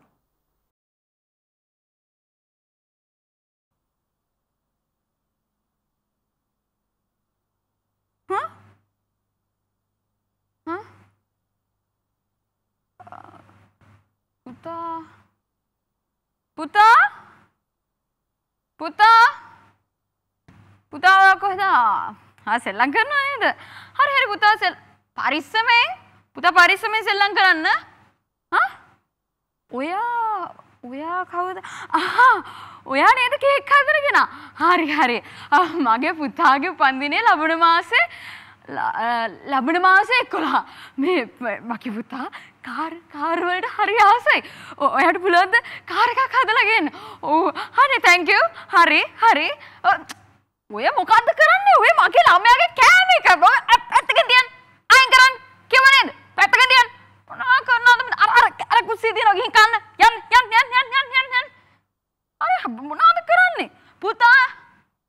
පුතා පුතා පුතා පුතාව කොහෙද ආ සෙල්ලම් කරනවා නේද හරි හරි පුතා සෙල් පරිස්සමෙන් පුතා පරිස්සමෙන් සෙල්ලම් කරන්න ආ ඔයා ඔයා කවුද අහා ඔයා නේද කේක් හදනගෙන හරි හරි මගේ පුතාගේ උපන්දිනේ ලැබුණ මාසේ ලැබෙන මාසේ කොලා මේ මකිපුතා කාර් කාර්වලට හරි ආසයි ඔයට පුලොද්ද කාරකක් හදලගෙන් ඕ හනි තැංක හරි හරි ඔය මොකක්ද කරන්න ඔය මගේ ළමයාගේ කෑම එක බ ඇත්තක තියන් අයින් කරන්න කිවනේද පැත්තක තියන් ඔනා කරන්නද අර අර කුස්සිය දින ගිහින් කන්න යන් යන් යන් යන් යන් යන් යන් අර මොනවද කරන්නේ පුතා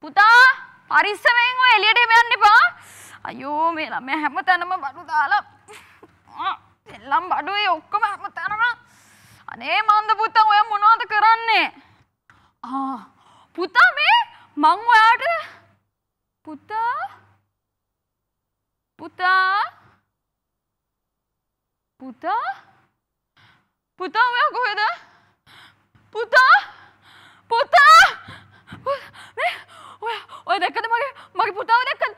පුතා පරිස්සමෙන් ඔය එළියට යන්න එපා අයෝ මේ ළමය හැම තැනම බඩු දාලා එල්ලම් බඩුවේ ඔක්කොම හැම තැනම අනේ මන්ද පුතා ඔය මොනවද කරන්නේ ආ පුතා මේ මං ඔයාට පුතා පුතා පුතා පුතා ඔයා කොහෙද පුතා පුතා ඔය ඔය දැක්කද මගේ මගේ පුතාව දැක්කද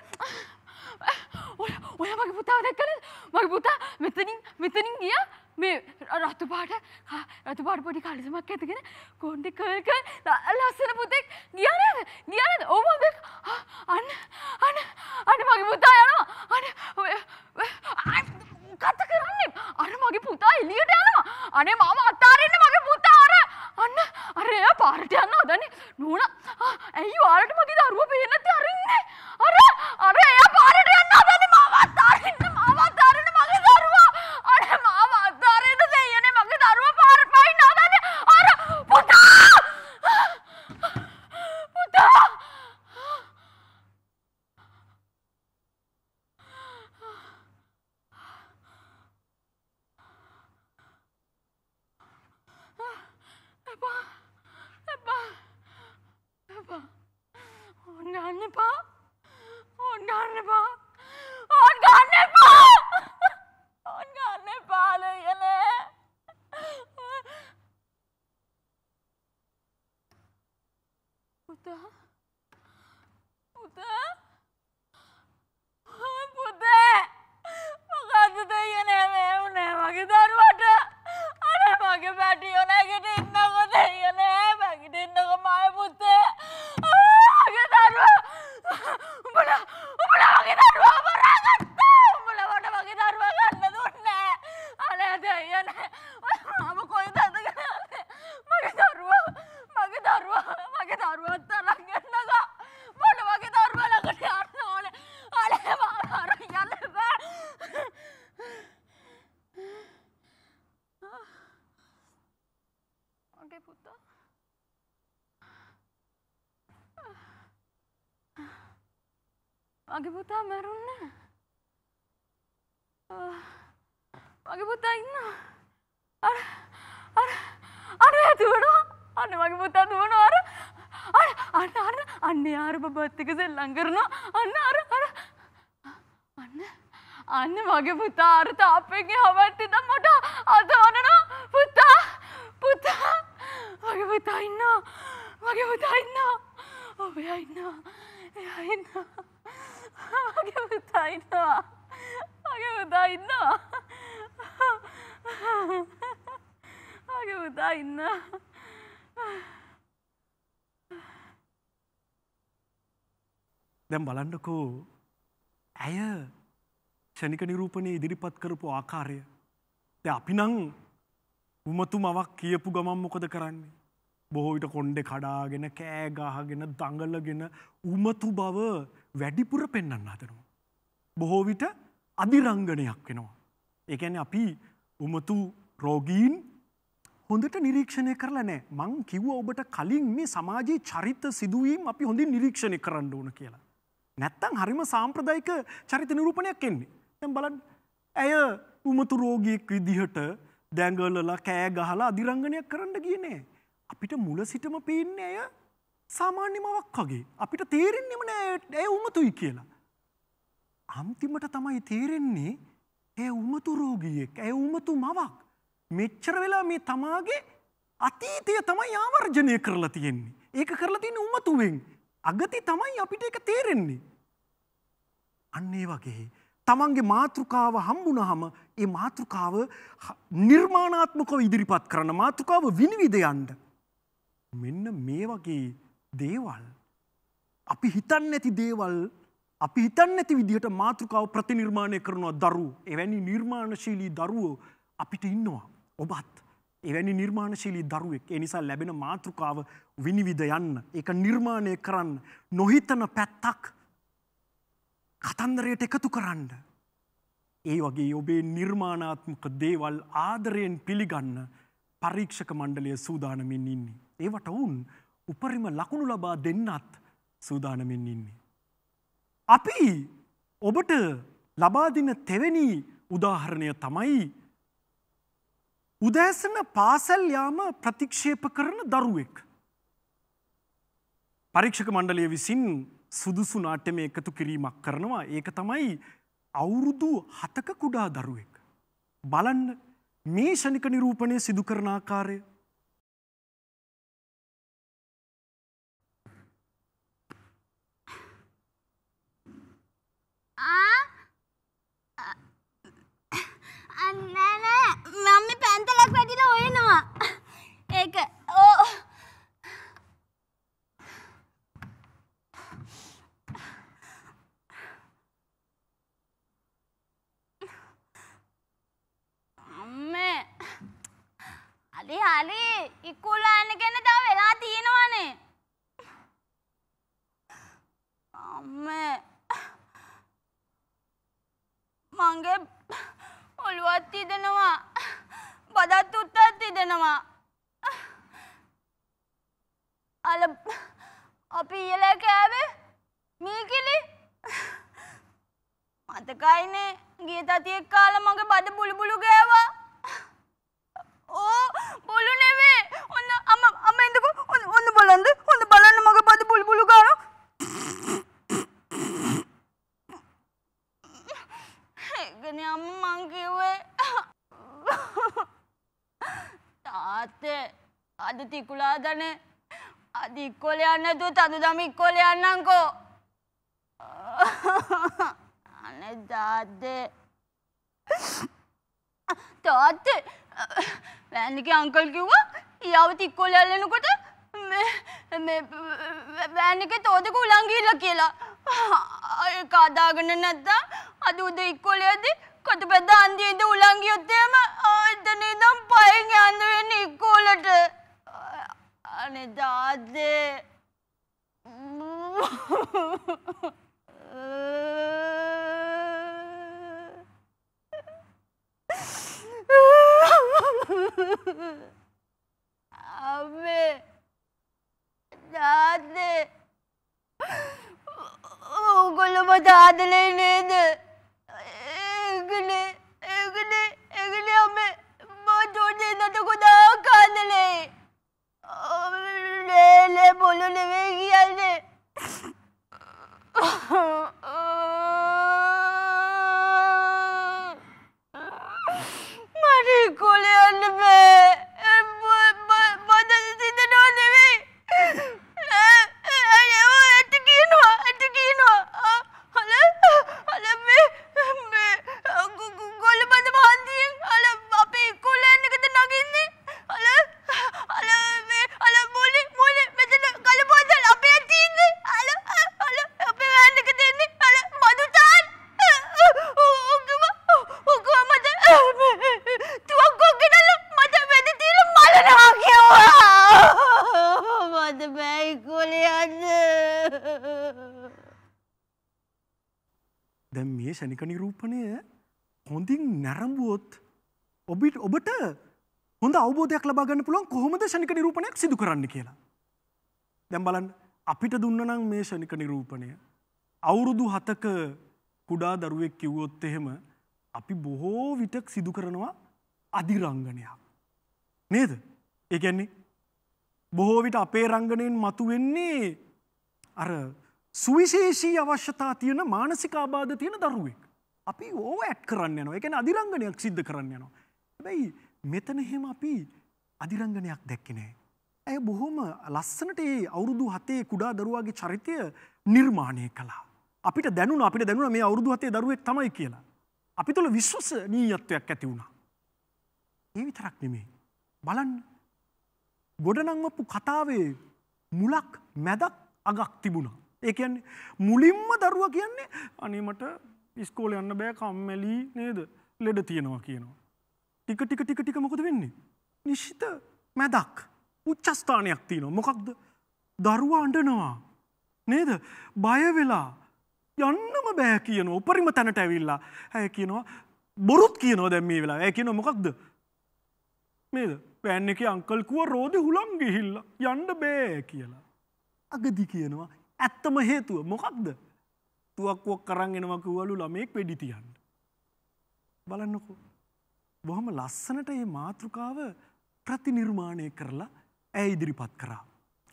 ඔය මගේ පුතාව දැක්කද? මගේ පුතා මෙතනින් මෙතනින් ගියා මේ රතු පාට රතු පාට පොඩි කලිසමක් ඇතගෙන කොණ්ඩෙ කර්ල් කර්ල් ලස්සන පුතෙක් ගියා නේද? ගියා නේද? ඔව් මම දැක් අන්න අන්න අන්න මගේ පුතා යනවා. අන්න කත කරන්නේ. අර මගේ පුතා එළියට යනවා. අනේ මම අතාරින්න මගේ පුතා අර අන්න අර එයා පාරට යනවා දන්නේ. නෝනා ඇයි ඔයාලට මගේ දරුවා පේන්නේ නැත්තේ අරින්නේ? අර අර එයා පාරට தாத்தாரின் සටන් කරනවා අන්න අර අර අන්න අන්න මගේ පුතා අර තාප්පෙන්ගේ හවට්ටිද මට අද වනනවා පුතා පුතා මගේ පුතා ඉන්නවා මගේ පුතා ඉන්නවා ඔබයා ඉන්නවා එයා ඉන්නවා මගේ පුතා ඉන්නවා මගේ පුතා ඉන්නවා මගේ පුතා ඉන්නවා දැම් බලන්නකෝ ඇය ෂණික නිරූපණය ඉදිරිපත් කරපු ආකාරය. ද අපි නං උමතු මවක් කියපු ගමම් මොකද කරන්නේ. බොහෝවිට කොන්්ඩෙ කඩාගෙන කෑගාහගෙන දඟලගෙන උමතු බව වැඩිපුර පෙන්න්න අතරවා. බොහෝවිට අධිරංගනයක් වෙනවා. ඒැන අපි උමතු රෝගීන් හොඳට නිරීක්ෂණය කරලා නෑ මං කිව්ව ඔබට කලින් මේ සමාජයේ චරිත සිදුවීම් අපි හොඳින් නිරීක්ෂණය කරන්න ඕන කියලා. නැත්තං හරිම සාම්ප්‍රදායික චරිත නිරූපණයක් එන්නේ. තැම් බලන් ඇය උමතුරෝගියෙක් විදිහට දැඟලලා කෑ ගහලා අධිරංගනයක් කරන්න කියනේ. අපිට මුල සිටම පේන්නේ ඇය සාමාන්‍යමවක් වගේ. අපිට තේරෙන්නෙම නෑ ඇය උමතුයි කියලා. අන්තිමට තමයි තේරෙන්නේ ඇය උමතුරෝගියෙක් ඇය උමතු මවක්. මෙච්චර වෙලා මේ තමාගේ අතීතය තමයි ආවර්ජනය කරලා තියෙන්නේ. ඒක කරලා තියන්නේ උමතුවෙන් අගති තමයි අපිට එක තේරෙන්නේ. අන්නේ වගේ තමන්ගේ මාතෘකාව හම්බුණහම ඒ මාතෘකාව නිර්මාණාත්මකව ඉදිරිපත් කරන මාතෘකාව විනිවිදයන්ට. මෙන්න මේ වගේ දේවල් අපි හිතන්න ඇති දේවල් අපි හිතන්න ඇති විදිහට මාතෘකාව ප්‍රතිනිර්මාණය කරනවා දරු එවැනි නිර්මාණශීලී දරුවෝ අපිට ඉන්නවා ඔබත් එවැනි නිර්මාණශීලී දරුවෙක් ඒ නිසා ලැබෙන මාතෘකාව විනිවිද යන්න ඒක නිර්මාණය කරන්න නොහිතන පැත්තක් කතන්දරයට එකතු කරන්න. ඒ වගේ ඔබේ නිර්මාණාත්මක දේවල් ආදරයෙන් පිළිගන්න පරීක්ෂක මණ්ඩලය සූදානමින් ඉන්නේ. ඒවට ඔවුන් උපරිම ලකුණු ලබා දෙන්නත් සූදානමින් ඉන්නේ. අපි ඔබට ලබාදින තෙවැනි උදාහරණය තමයි උදෑසන පාසැල් යාම ප්‍රතික්ෂේප කරන දරුවෙක්. පරීක්ෂක මණ්ඩලය විසින් සුදුසු නාට්‍යම එකතු කිරීමක් කරනවා ඒක තමයි අවුරුදු හතක කුඩා දරුවෙක්. බලන්න මේ ෂණික නිරූපණය සිදු කරන ආකාරය. අන්න මම මේ පැන්තලක් වැටිලා හොයනවා. ඒක ඕ අම්මේ හරි හරි ඉක්කුලා යන ගැන තව වෙලා තියෙනවනේ අම්මේ මගේ ඔළුවත් තිදෙනවා. බදත් උත්තත් තිදෙනවා. අල අපි ඉයල කෑවේ මීකිලි මතකයිනේ ගිය තතියෙක් කාල මගේ බඩ බුළු බුළු ගෑවා. ඕ බුළු නෙවේ. ඔන්න අම අම ඉඳකෝ ඔන්න බලන්න. ඔන්න බලන්න මගේ බඩ බුළු බුළු ගානවා. ඒකනේ අම්මා මං කිව්වේ තාත්තේ අද තිකුලා දනේ අද ඉක්කොලේ යන්න නැතුව තඳුදම ඉක්කොලේ යන්නම්කෝ අනේ තාත්තේ තාත්තේ වෑන්ගේ අංකල් කිව්වා යාවත් ඉක්කොලේ යල්ලනකොට වෑන් එකේ තෝදක උලන් ගිහිල්ලා කියලා ඒක අදාගෙන නැත්තම් అది ఉదయం ఇక్కోలేదు కొంత పెద్ద అంది ఇది ఉలంగి వస్తేమో ఇతను ఇదం పైకి అందువని ఇక్కోలట అని దాదే అమ్మే దాదే ඔගොල්ලම දාදලේ නේද अगले अगले अगले हमें बहुत छोड़ देना तो खुदा खान ले ले ले बोलो ले मेरी यार ले ක්ෂණික නිරූපණය හොඳින් නැරඹුවොත් ඔබිට ඔබට හොඳ අවබෝධයක් ලබාගන්න පුළුවන් කොහොමද ෂණික නිරූපණයක් සිදු කරන්න කියලා. දැම් බලන් අපිට දුන්නනම් මේ ෂණික නිරූපණය. අවුරුදු හතක කුඩා දරුවෙක් කිව්වොත් එහෙම අපි බොහෝ විටක් සිදු කරනවා අධිරංගනයක්. නේද ඒගැන්නේ බොහෝ විට අපේ රංගනයෙන් මතු වෙන්නේ අර සුවිශේෂී අවශ්‍යතා තියෙන මානසික ආබාධ තියෙන දරුවෙක්. අපි ඕ ඇට් කරන්න යනවා එකන අධිරංගනයක් සිද්ධ කරන්න යනවා. හැබැයි මෙතන එහෙම අපි අධිරංගනයක් දැක්කනේ. ඇය බොහොම ලස්සනට ඒ අවුරුදු හතේ කුඩා දරුවාගේ චරිතය නිර්මාණය කලා. අපිට දැනුන අපිට දැනුන මේ අවුරුදු හතේ දරුවෙක් තමයි කියලා. අපි තුළ විශ්වස නීයත්වයක් ඇති වුණා. ඒ විතරක් නෙමේ. බලන්න ගොඩනංවපු කතාවේ මුලක් මැදක් අගක් තිබුණා. ඒ කියන්නේ මුලින්ම දරුවා කියන්නේ අනේ මට ඉස්කෝලේ යන්න බෑ කම්මැලි නේද ලෙඩ තියෙනවා කියනවා. ටික ටික ටික ටික මොකද වෙන්නේ? නිශ්චිත මැදක් උච්චස්ථානයක් තියෙනවා. මොකක්ද? දරුවා අඬනවා. නේද? බය වෙලා යන්නම බෑ කියනවා. උපරිම තැනට ඇවිල්ලා. ඇය කියනවා බොරුත් කියනවා දැන් මේ වෙලාවේ. ඇය කියනවා මොකක්ද? නේද? පෑන් එකේ අංකල් කුව රෝදේ හුලං ගිහිල්ලා යන්න බෑ කියලා. අගදි කියනවා ඇත්තම හේතුව මොකක්ද තුවක්ුවක් කරන් එෙනවකවලු ළමෙක් වෙඩිතියන්න. බලන්නකෝ. බොහොම ලස්සනට ඒ මාතෘකාව ප්‍රතිනිර්මාණය කරලා ඇය ඉදිරිපත් කරා.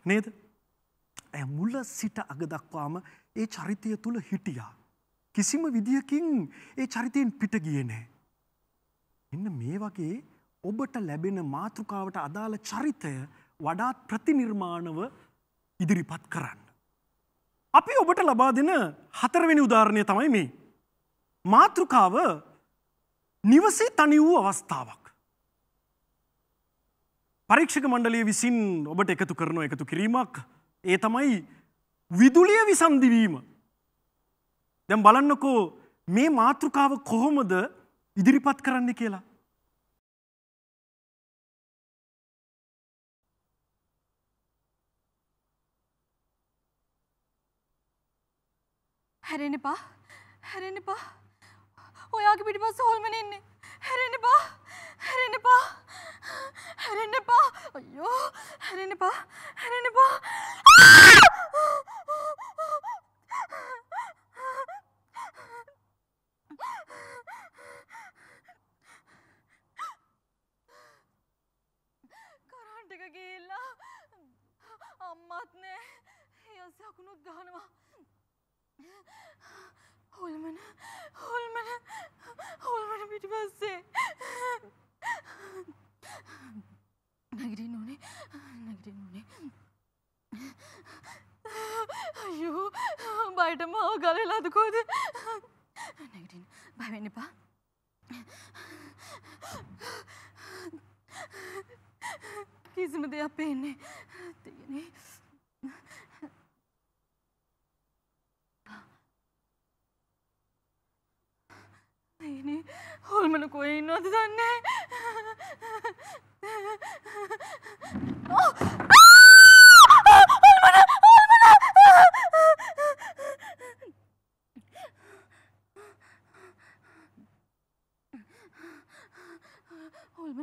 නේද. ඇ මුල්ල සිට අග දක්වාම ඒ චරිතය තුළ හිටියා. කිසිම විදිහකින් ඒ චරිතයෙන් පිට ගිය නෑ. එන්න මේ වගේ ඔබට ලැබෙන මාතෘකාවට අදාළ චරිතය වඩාත් ප්‍රතිනිර්මාණව ඉදිරිපත් කරන්න. අපි ඔබට ලබා දෙන හතරවෙනි උදාරණය තමයි මේ. මාතෘකාව නිවසේ තනි වූ අවස්ථාවක්. පරීක්ෂක මණ්ඩලය විසින් ඔබට එකතු කරන එකතු කිරීමක් ඒ තමයි විදුලිය විසන්දිවීම. දැම් බලන්නකෝ මේ මාතෘකාව කොහොමද ඉදිරිපත් කරන්න කියලා. හැරෙන්න එපා. හැරෙන්න එපා. ඔයාගේ පිටිපස්ස හොල්මන ඉන්නේ. හැරෙන්න එපා. හැරෙන්න එපා. හැරෙන්න එපා. අයියෝ. හැරෙන්න එපා. හැරෙන්න එපා. කරන්ට් එක ගිහිල්ලා අම්මත් නෑ. ඒ අස්සකුණුත් ගහනවා. හොල්මන හොල්මන හොල්මන පිටි පස්සේ නැගිටින් ඕනේ නැගිටින් ඕනේ අයෝ බයට මාව ගලලාද කෝද නැගිටින් බය වෙන්න එපා කිසිම දෙයක් පේන්නේ තියෙන්නේ අයිනේ හොල්මන කොහෙ ඉන්නවද දන්නේ හොල්මන හොල්මන හොල්මන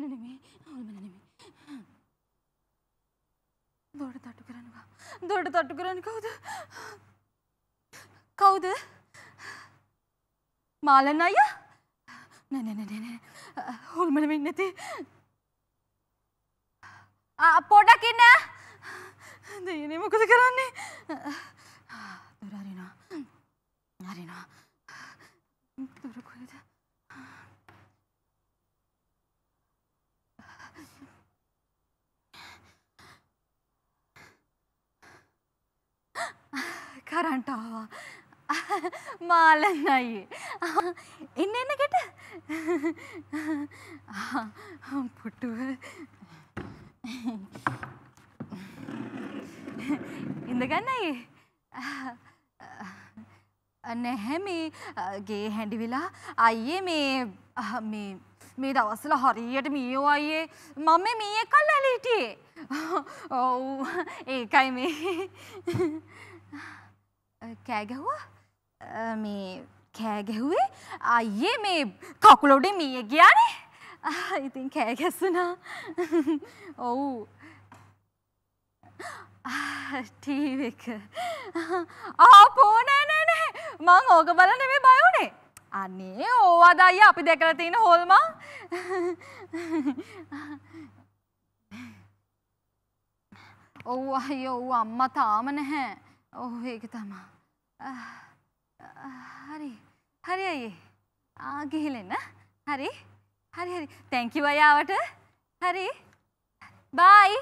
නෙමෙයි හොල්මන නෙමෙයි දොඩ තට්ටු කරන්නවා දොඩ තට්ටු කරන්න කවුද කවුද මාලන් අයියා නැනනනන හොල්මල වෙන්න ඇති පොඩකින්න දයනේ මොකද කරන්නේ දුරරිනා අරිනා දුරකොද කරන්ටාවා මාලන්නයි එන්න එන්න ගෙට පුටුව ඉඳගන්න ඒ නැහැ මේ ගේ හැඩි වෙලා අයියේ මේ මේ මේ දවස්සල හරියට මියෝ අයියේ මම මීය කල් ඇලිටියේ ඔව් ඒකයි මේ කෑගැහුවා මේ කෑගැහුවේ අයියේ මේ කකුලොඩි මිය ගියානේ ඉතින් කෑගැස්සුනා ඔවු ටීව එක ආපෝ නෑනෑනෑ මං ඕක බලන මේ බයවුනේ අනේ ඕවා දයි අපි දැකල තියෙන හොල්මා ඔව් අය ඔව් අම්මා තාම නැහැ ඔහු ඒක තමා හරි හරි අයියේ ආ ගිහිලෙන්න හරි හරි හරි තැංකිව අයාවට හරි බයි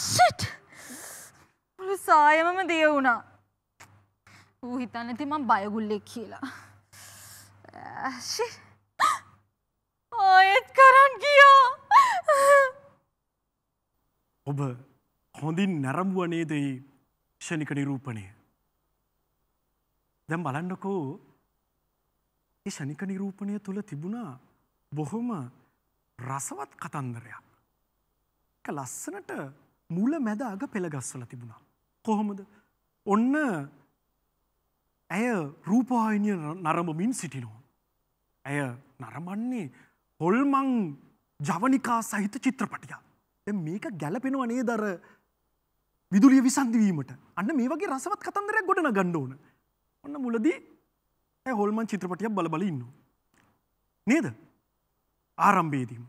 සිට් මුළු සායමම දිය වුණා ඌ හිතන්න ඇති මං බයගුල්ලෙක් කියලා ආයෙත් කරන් ගියා ඔබ හොඳින් නැරඹුව නේද ෂණික නිරූපණය දැම් බලන්නකෝ ඒ ෂනික නිරූපණය තුළ තිබුණා බොහොම රසවත් කතන්දරයක්. ලස්සනට මුල මැද අග පෙළගස්වල තිබුණා. කොහොමද ඔන්න ඇය රූපවාහිනිය නරඹමින් සිටිනවා. ඇය නරඹන්නේ හොල්මං ජවනිකා සහිත චිත්‍රපටියක්. මේක ගැලපෙනව නේදර විදුලිය විසන්ධවීමට අන්න මේ වගේ රසවත් කතන්දරයක් ගොඩන ගණ්ඩ ඕන ඔන්න මුලදී ඇ හොල්මන් චිත්‍රපටියක් බලබල ඉන්න. නේද ආරම්භේදීම.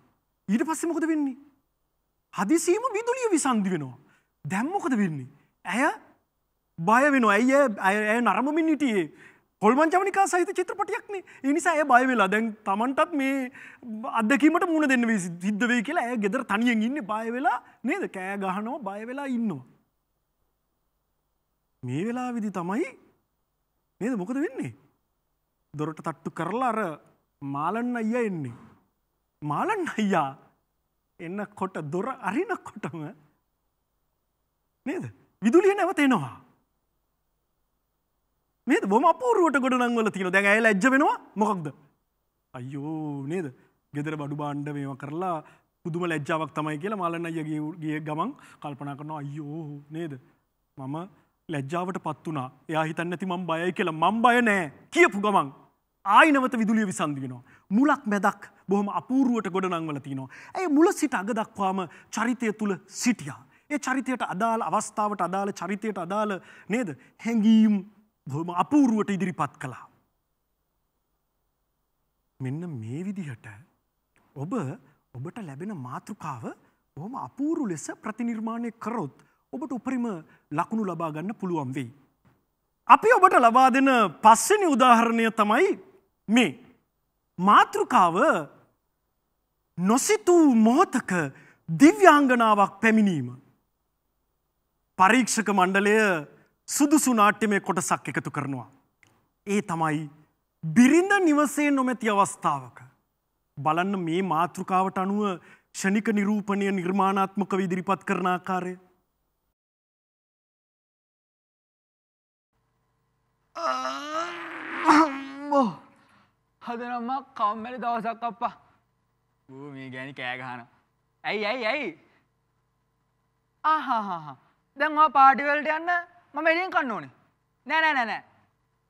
ඊට පස්සෙ මොකද වෙන්නේ. හදිසීම විදුලිය විසන්ධි වෙනවා. දැම්මොකද වෙන්නේ. ඇය බය වෙන ඇය ඇය නරමමින් හිටියේ හොල්මංචමනිකා සහිත චිත්‍රපටියක්නේ එනිසා ඇය බයවෙලා දැන් තමන්ටත් මේ අදකීමට මුණ දෙන්න වේ සිද්ධවේ කියලා ඇය ගෙදර තනියෙන් ඉන්න බයවෙලා නේද කෑ ගහනෝ බයවෙලා ඉන්නවා. මේ වෙලා විදි තමයි නේද මොකද වෙන්නේ. දොරට තට්ටු කරලා අර මාලන්න අයිය එන්නේ. මාලන්න අයියා එන්න කොට දොර අරින කොටම නේද විදුලිය නැවත එනවා. නේද බොම අපූරුවට ගොඩනංවල තියෙන දැන් ඇය ලැජ්ජ වෙනවා මොකක්ද. අයියෝ නේද ගෙදර බඩු බාණ්ඩ මේවා කරලා පුදුම ලැජ්ජාවක් තමයි කියලා මාලන්න අයගේ ගමන් කල්පනා කරනවා අයියෝ නේද මම ලැජ්ජාවට පත් වුණා එයා හිතන්න ඇති මං බයයි කියලා මං බය නෑ කියපු ගමන් ආයිනවත විදුලිය විසන්දිගෙනවා. මුලක් මැදක් බොහොම අපූරුවට ගොඩනංවල තිනවා. ඇය මුල සිට අග දක්වාම චරිතය තුළ සිටියා. ඒ චරිතයට අදාළ අවස්ථාවට අදාළ චරිතයට අදාළ නේද හැඟීම් බොහොම අපූරුවට ඉදිරිපත් කළා. මෙන්න මේ විදිහට ඔබ ඔබට ලැබෙන මාතෘකාව බොහොම අපූරු ලෙස ප්‍රතිනිර්මාණය කරොත් ඔබට උපරිම ලකුණු ලබා ගන්න පුළුවන් වෙයි. අපි ඔබට ලබා දෙන පස්සෙනි උදාහරණය තමයි මේ. මාතෘකාව නොසිතූ මොහොතක දිව්‍යාංගනාවක් පැමිණීම. පරීක්ෂක මණ්ඩලය සුදුසු නාට්‍යමය කොටසක් එකතු කරනවා. ඒ තමයි බිරිඳ නිවසේ නොමැති අවස්ථාවක. බලන්න මේ මාතෘකාවට අනුව ෂණික නිරූපණය නිර්මාණාත්මකව ඉදිරිපත් කරන ආකාරය අම්බෝ හදනම්ම කම්මැලි දවසක් අප්පා ඌ මේ ගැනි කෑගහන ඇයි ඇයි ඇයි ආහාහා දැන්වා පාටිවලට යන්න මම එලියෙන් කන්න ඕනේ නෑ නෑ නෑ නෑ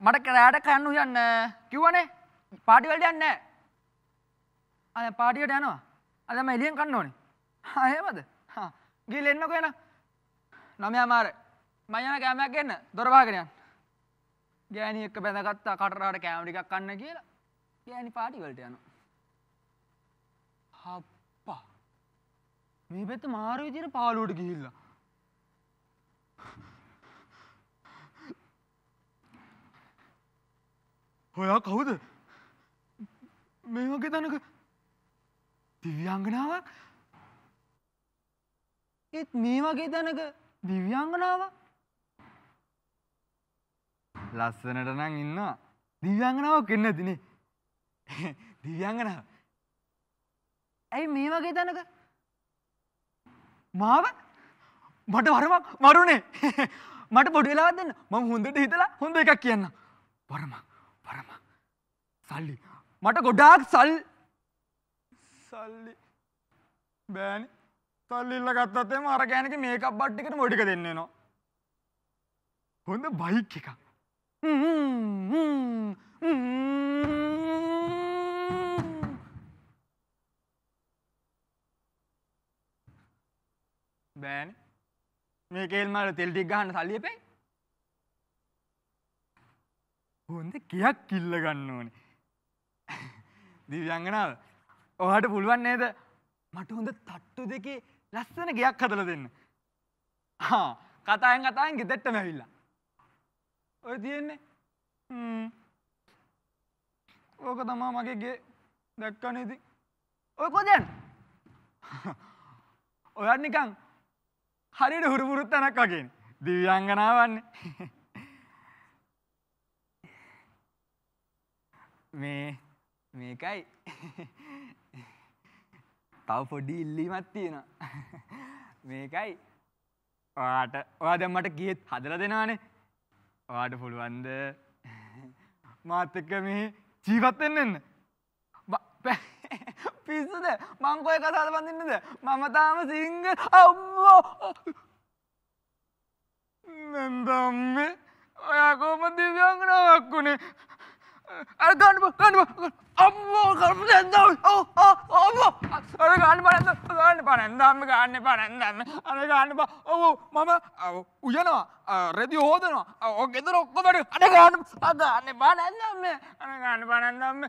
මට කරෑට කන්නු යන්න කිව්වනේ පාටිවලට යන්න අය පාටියට යනවා අදම එලියෙන් කන්න ඕනේ හයමද ගිල් එන්නක එන නමයා මාර මයන කෑමයක් එන්න දොරවාගෙනයන් ගෑනි එක්ක බැඳගත්තා කටරාට කෑමටිකක් කන්න කියලා ගෑනි පාටිවලට යන හප්පා මේ පැත්ත මාරු විදිර පාලුවට ගිහිල්ලා හොයා කවුද මේ වගේ තැනක දිව්‍යංගනාවක් ඒත් මේ වගේ තැනක දිව්‍යංගනාවක් ලස්සනට නම් ඉන්නවා දිව්‍යංගනාවක් එන්න ඇතිනේ දිව්‍යංගනාව ඇයි මේ වගේ තැනක මාව මට වරමක් මරුණේ මට පොඩි වෙලාවක් දෙන්න මම හොඳට හිතලා හොඳ එකක් කියන්න වරම වරම සල්ලි මට ගොඩාක් සල් සල්ලි බෑනි සල්ලිල්ල ගත්තත් එම අර ගෑනක මේකප් බට් එකට මොඩික දෙන්නේ නෝ හොඳ බයික් එකක් බෑන මේ කේල් මල තෙල්ටික් ගහන්න සල්ලියපැයි හොඳ කියක් කිල්ල ගන්න ඕනේ දිවියංගනාව ඔහට පුළුවන් නේද මට හොඳ තට්ටු දෙකේ ලස්සන ගයක් හදල දෙන්න හා කතායෙන් කතායෙන් ගෙතෙට්ටම ඇවිල්ලා ඔය තියෙන්නේ ඕක තමා මගේ ගේ දැක්කන ඉති ඔයකොදයන් ඔයත් නිකං හරියට හුරුපුරුත් තැනක් වගේ දිව්‍යංගනාවන්නේ මේ මේකයි තව පොඩි ඉල්ලීමත් තියෙන මේකයි ඔයාට ඔයා දැම්මට ගියත් හදල දෙෙනවානේ ඔයාට පුළුවන්ද මාතක මේ ජීවත්තෙන්න්න පිස්සද මංකොය කතාද පඳන්නද මමතාම සිංහ අම්මෝ නැදම්ම ඔයා කෝම දිව්‍යංගනාවක්කුණේ අර ගන්න ගන්න අම්මෝ කරපු නැන්දා ඔව් අම්මෝ අර ගන්න බා නැන්දා ගන්න බා නැන්දා අම්ම ගන්න බා නැන්දා අර ගන්න බා ඔව් මම උයනවා රෙදි හොදනවා ඔය ගෙදර ඔක්කොම අර ගන්න අර ගන්න බා නැන්දා අම්ම අර ගන්න බා නැන්දා අම්ම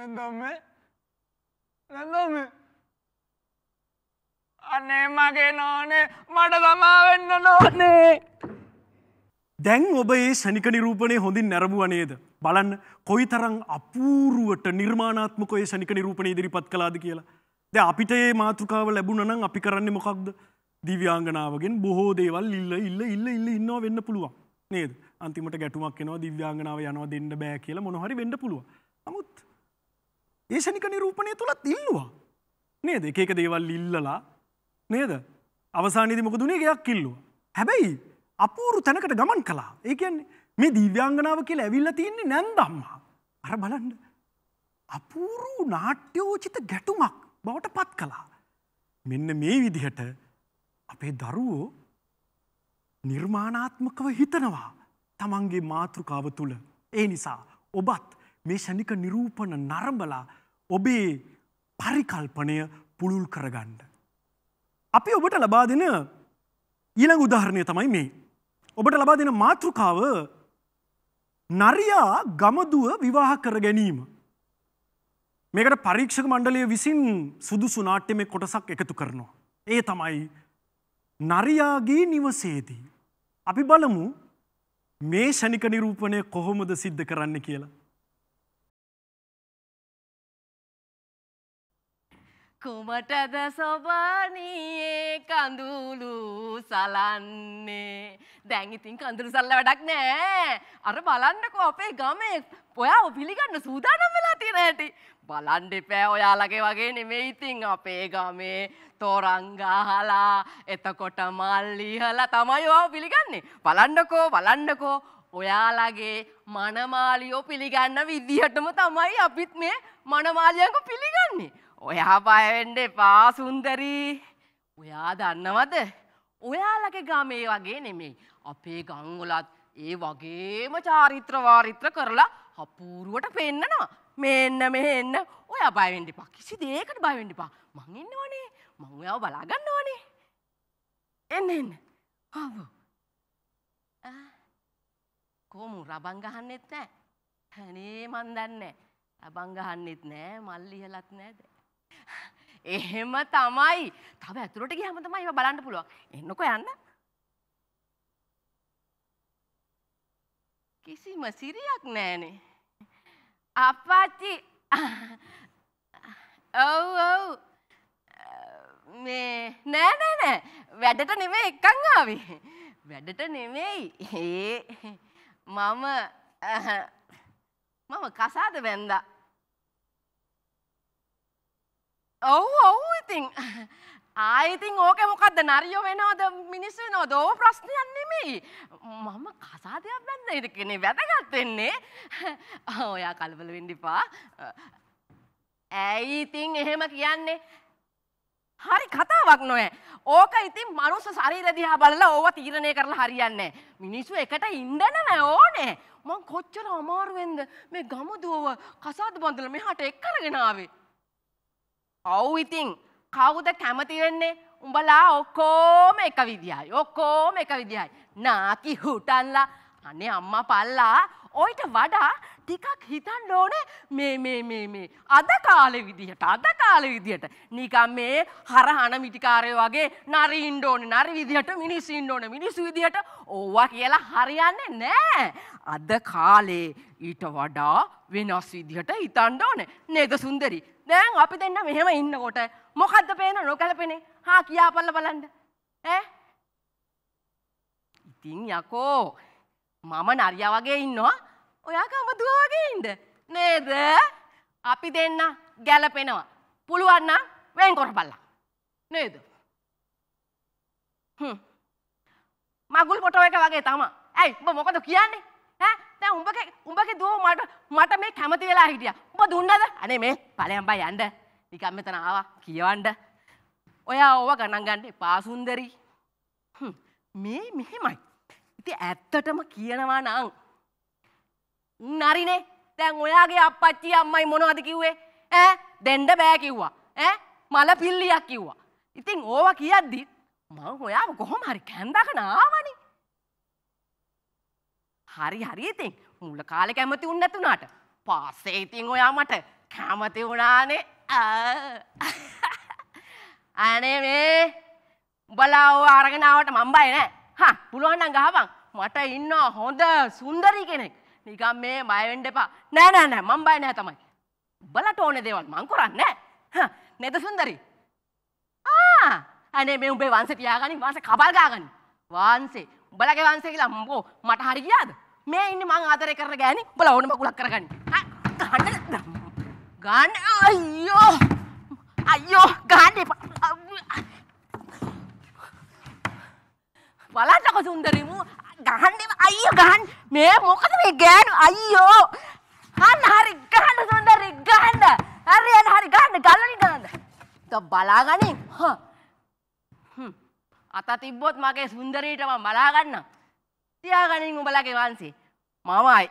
නැන්දා අම්ම නැන්දා අම්ම අනේ මගේ නෝනේ මට සමාවෙන්න නෝනේ දැන් ඔබ ඒ ෂණික නිරූපණය හොඳින් නැරඹුවා නේද? බලන්න කොයිතරම් අපූර්වට නිර්මාණාත්මකව ඒ ෂණික නිරූපණය ඉදිරිපත් කළාද කියලා. දැන් අපිට මේ මාතෘකාව ලැබුණා නම් අපි කරන්නේ මොකක්ද? දිව්‍යාංගනාවගෙන් බොහෝ දේවල් ඉල්ල ඉල්ල ඉල්ල ඉල්ල ඉන්නවා වෙන්න පුළුවන්. නේද? අන්තිමට ගැටුමක් එනවා දිව්‍යාංගනාව යනවා දෙන්න බෑ කියලා මොන හරි වෙන්න පුළුවන්. නමුත් ඒ ෂණික නිරූපණය තුලත් ඉල්ලුවා. නේද? එක එක දේවල් ඉල්ලලා නේද? අවසානයේදී මොකද උනේ? ගයක් ඉල්ලුවා. හැබැයි අපූරු තැනකට ගමන් කලා ඒකන්නේ මේ දීව්‍යංගනාව කියලා ඇවිල්ල තියන්නේ නැන්දම්මා අර බලන්න අපූරු නාට්‍යෝචිත ගැටුමක් බවට පත් කලා මෙන්න මේ විදිහට අපේ දරුවෝ නිර්මාණාත්මකව හිතනවා තමන්ගේ මාතෘකාව තුළ ඒ නිසා ඔබත් මේ ෂණික නිරූපණ නරඹලා ඔබේ පරිකල්පනය පුළුල් කරගන්න. අපි ඔබට ලබා දෙන ඊළඟ උදාහරණය තමයි මේ ඔබට ලබා දෙන මාතෘකාව නරයා ගමදුව විවාහ කර ගැනීම. මේකට පරීක්ෂක මණ්ඩලය විසින් සුදුසු නාට්‍යමේ කොටසක් එකතු කරනවා. ඒ තමයි නරයාගේ නිවසේදී. අපි බලමු මේ ෂණික නිරූපණය කොහොමද සිද්ධ කරන්න කියලා. කුමටද සොබනයේ කඳුළු සලන්නේ දැන් ඉතින් කඳුළු සල්ල වැඩක් නෑ අර බලන්නකෝ අපේ ගමේ ඔයාව පිළිගන්න සූදානම් වෙලා තියෙන හැටි බලන්න එපා ඔයාලගේ වගේ නෙමෙයි ඉතින් අපේ ගමේ තොරංගහලා එතකොට මල්ලිහලා තමයි ඔයාව පිළිගන්නේ බලන්නකෝ බලන්නකෝ ඔයාලගේ මනමාලියෝ පිළිගන්න විදිහටම තමයි අපිත් මේ මනමාලියන්ව පිළිගන්නේ ඔයා බයවෙන්න එපා සුන්දරී. ඔයා දන්නවද? ඔයාලගේ ගමේ වගේ නෙමෙයි. අපේ ගම්වලත් ඒ වගේම චාරිත්‍ර වාරිත්‍ර කරලා අපූර්වට පෙන්නනවා. මෙන්න මෙහෙන්න ඔයා බය වෙන්න එපා. කිසි දෙයකට බය වෙන්න එපා. මං ඉන්න ඕනේ. මං ඔයාව බලා ගන්න ඕනේ. එන්න එන්න. ආව. ආ. කොමු රබන් ගහන්නෙත් නැහැ. අනේ මන් දන්නේ නැහැ. රබන් ගහන්නෙත් නැහැ. මල් ඉහලත් නැහැ. එහෙම තමයි. තව ඇතුළට ගියාම තමයි ඒවා බලන්න පුළුවන්. එන්නකෝ යන්න. කිසිම සිරියක් නැහනේ. අප්පාච්චි. ඔව් ඔව්. මේ නෑ නෑ නෑ. වැඩට නෙමෙයි එක්කන් ආවේ. වැඩට නෙමෙයි. ඒ මම මම කසාද වැන්දා. ඔව් ඔව් ඉතින් ආයතින් ඕක මොකක්ද නරියෝ වෙනවද මිනිස් වෙනවද ඕව ප්‍රශ්නයක් නෙමෙයි මම කසාදයක් බැන්ද ඒක කෙනේ වැදගත් වෙන්නේ ඔයා කලබල වෙන්න එපා ඇයි ඉතින් එහෙම කියන්නේ හරි කතාවක් නොවැ ඕක ඉතින් මනුස්ස ශරීර දිහා බලලා ඕව තීරණය කරලා හරියන්නේ මිනිස්සු එකට ඉන්න නෑ ඕනේ මං කොච්චර අමාරුවෙන්ද මේ ගමුදුවව කසාද බඳලා මෙහාට එක් කරගෙන ආවේ ඔව් ඉතින් කවුද කැමති වෙන්නේ? උඹලා ඔක්කොම එක විදිහයි. ඔක්කොම එක විදිහයි. නාකි හුටන්ලා අනේ අම්මා පල්ලා ඔයිට වඩා ටිකක් හිතන්න ඕනේ මේ මේ මේ මේ අද කාලේ විදිහට අද කාලේ විදිහට නිකන් මේ හරහන මිටිකාරයෝ වගේ නරින්න ඕනේ නරි විදිහට මිනිස්සු ඉන්න ඕනේ මිනිස්සු විදිහට ඕවා කියලා හරියන්නේ නැහැ අද කාලේ ඊට වඩා වෙනස් විදිහට හිතන්න ඕනේ නේද සුන්දරි දැන් අපි දෙන්න මෙහෙම ඉන්නකොට මොකද්ද පේන නොකැලපෙනේ හා කියාපල්ල බලන්න ඈ ඉතින් යකෝ මම නරියා වගේ ඉන්නවා ඔයා කමදුව වගේ ඉන්න නේද අපි දෙන්න ගැලපෙනවා පුළුවන් නම් වෙන් කරපල්ලා නේද හ්ම් මගුල් ෆොටෝ එක වගේ තමයි ඇයි ඔබ මොකද කියන්නේ ඈ දැන් උඹගේ උඹගේ දුව මට මට මේ කැමති වෙලා හිටියා. උඹ දුන්නද? අනේ මේ ඵලයන් බයි යන්න. නිකන් මෙතන ආවා කියවන්න. ඔයා ඕව ගණන් ගන්න එපා සුන්දරි. මේ මෙහෙමයි. ඉතින් ඇත්තටම කියනවා නම් නරිනේ දැන් ඔයාගේ අප්පච්චි අම්මයි මොනවද කිව්වේ? ඈ දෙන්න බෑ කිව්වා. ඈ මල පිල්ලියක් කිව්වා. ඉතින් ඕවා කියද්දි මං ඔයාව කොහොම හරි කැන්දකන ආවනේ. හරි හරි ඉතින් මුල කාලේ කැමති උන් නැතුණාට පස්සේ ඉතින් ඔයා මට කැමති වුණානේ අනේ මේ උඹලා ඔය අරගෙන ආවට මම බය නෑ හා පුළුවන් නම් ගහපන් මට ඉන්න හොඳ සුන්දරි කෙනෙක් නිකන් මේ බය වෙන්න එපා නෑ නෑ නෑ මම බය නෑ තමයි උඹලට ඕනේ දේවල් මං කරන්නේ නෑ නේද සුන්දරි ආ අනේ මේ උඹේ වංශේ තියාගනි වංශේ කබල් ගාගනි වංශේ උඹලගේ වංශය කියලා මෝ මට හරි ගියාද? මේ ඉන්නේ මං ආදරය කරන ගෑණි. උඹලා ඕන බකුලක් කරගන්න. ගන්න ගන්න අයියෝ. අයියෝ ගන්න එපා. බලන්නකො සුන්දරි මු ගහන්න අයියෝ ගහන්න. මේ මොකද මේ ගෑනු අයියෝ. ගන්න හරි ගන්න සුන්දරි ගන්න. හරි යන හරි ගන්න ගලනි ගන්න. ද බලාගනි. හා අත තිබ්බොත් මගේ සුන්දරීටම බලාගන්න. තියාගනින් උඹලගේ වන්සේ. මමයි.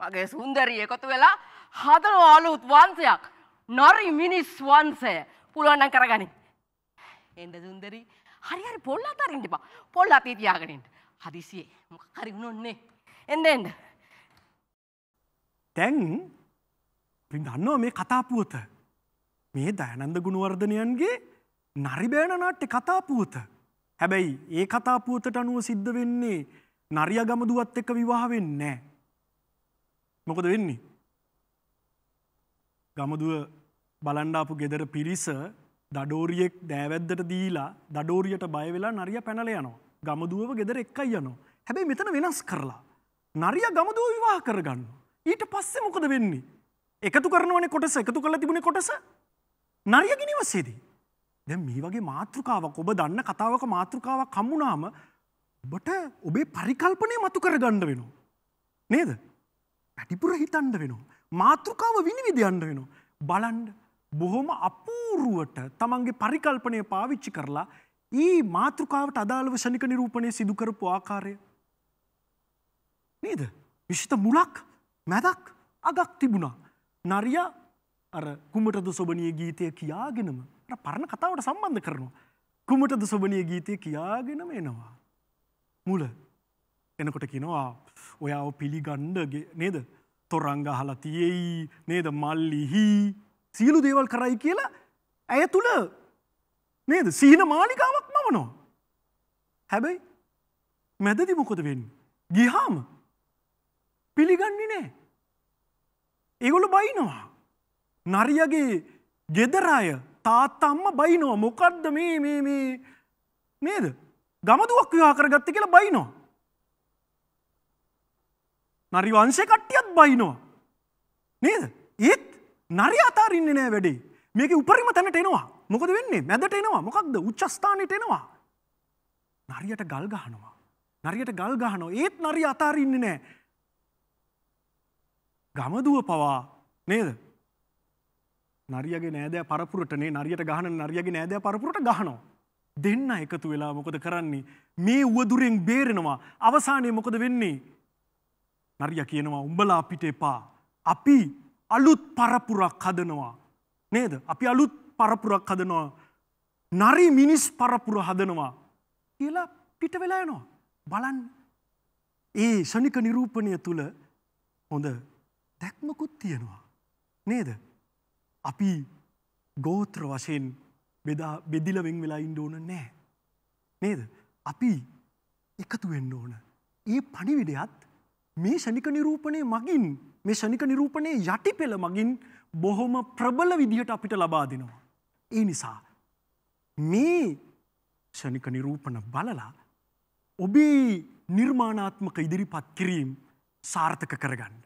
මගේ සුන්දරී එකතු වෙලා හදන අලුත් වන්සයක්. නරි මිනිස් වන්සය පුළුවන්නම් කරගනින්. එන්ද සුන්දරී හරි හරි පොල් අතරින් එපා. පොල් අතේ තියාගනින්. හදිසියේ මොකක් හරි වුණොත් නේ. එන්න එන්න. දැන් පින්දන්නෝ මේ කතාපුවත මේ දයනන්ද ගුණවර්ධනයන්ගේ නරිබෑණ නාට්‍ය කතාපුවත හැබැයි ඒ කතා පුවතට අනුව සිද්ධ වෙන්නේ නරිය ගමදුවත් එක්ක විවාහ වෙන්නේ නැහැ. මොකද වෙන්නේ? ගමදුව බලන්න ආපු ගෙදර පිරිස දඩෝරියෙක් දෑවැද්දට දීලා දඩෝරියට බය වෙලා නරිය පැනලා යනවා. ගමදුවව ගෙදර එක්කයි යනවා. හැබැයි මෙතන වෙනස් කරලා. නරිය ගමදුව විවාහ කරගන්නවා. ඊට පස්සේ මොකද වෙන්නේ? එකතු කරනවනේ කොටස එකතු කරලා තිබුණේ කොටස. නරියගේ නිවසේදී දැ මේ වගේ මාතෘකාවක් ඔබ දන්න කතාවක මාතෘකාවක් කම්මුණාම ඔබට ඔබේ පරිකල්පනය මතු කර ගණ්ඩ වෙනවා. නේද පැටිපුර හිතන්ඩ වෙනවා. මාතෘකාව විනිවිදයන්ඩ වෙනවා. බලන්ඩ බොහොම අපූරුවට තමන්ගේ පරිකල්පනය පාවිච්චි කරලා ඒ මාතෘකාවට අදාළව ෂණික නිරූපණය සිදුකරපු ආකාරය. නේද විශිත මුලක් මැදක් අගක් තිබුණා. නරියා අර කුමටද සොබනිය ගීතය කියාගෙනම පරණ කතාවට සම්බන්ධ කරනවා. කුමටද සොබනිය ගීතය කියාගෙනම එනවා. මුල එනකොට කිනවා ඔයාව පිළිගණ්ඩගේ නේද තොරංග හලා තියෙයි නේද මල්ලිහි සියලු දේවල් කරයි කියලා ඇය තුළ නේද සීන මාලිකාවක් මවනෝ. හැබැයි මැදදි මොකොද වෙන්න. ගිහාම පිළිගන්නේ නෑ. ඒගොලු බයිනවා. නරියගේ ගෙදරාය තාත්තා අම්මා බයිනෝ මොකද්ද මේ මේ මේ නේද? ගමදුවක් විවාහ කරගත්තේ කියලා බයිනෝ. නරි වංශේ කට්ටියත් බයිනෝ. නේද? ඒත් නරි අතාරින්නේ නෑ වැඩේ. මේක උපරිම තැනට එනවා. මොකද වෙන්නේ? මැදට එනවා. මොකක්ද? උච්ච ස්ථානෙට එනවා. නරියට ගල් ගහනවා. නරියට ගල් ගහනවා. ඒත් නරිය අතාරින්නේ නෑ. ගමදුව පවා නේද? නරියගේ නෑදෑ පරපුරටනේ නරියට ගහන නරියගේ නෑදෑ පරපුරට ගහනවා. දෙන්න එකතු වෙලා මොකද කරන්නේ. මේ වුවදුරෙන් බේරෙනවා අවසානය මොකද වෙන්නේ. නරිය කියනවා උඹලා අපිට එපා. අපි අලුත් පරපුරක් හදනවා. නේද අපි අලුත් පරපුරක් හදනවා. නරි මිනිස් පරපුර හදනවා. කියලා පිට වෙලා යනවා. බලන් ඒ ෂනික නිරූපණය තුළ හොඳ දැක්මකුත් තියෙනවා. නේද අපි ගෝත්‍ර වශයෙන් බෙදා බෙදිලවෙෙන් වෙලා ඉන්ඩ ඕන නෑ. නේද අපි එකතු වෙන්න ඕන. ඒ පනිවිඩයත් මේ ෂනික නිරූපණය මගින් මේ ෂනික නිරූපණය යටි පෙළ මගින් බොහොම ප්‍රබල විදිහට අපිට ලබා දෙනවා. ඒ නිසා මේ ෂනික නිරූපණ බලලා ඔබේ නිර්මාණාත්මක ඉදිරිපත් කිරීම් සාර්ථක කරගන්න.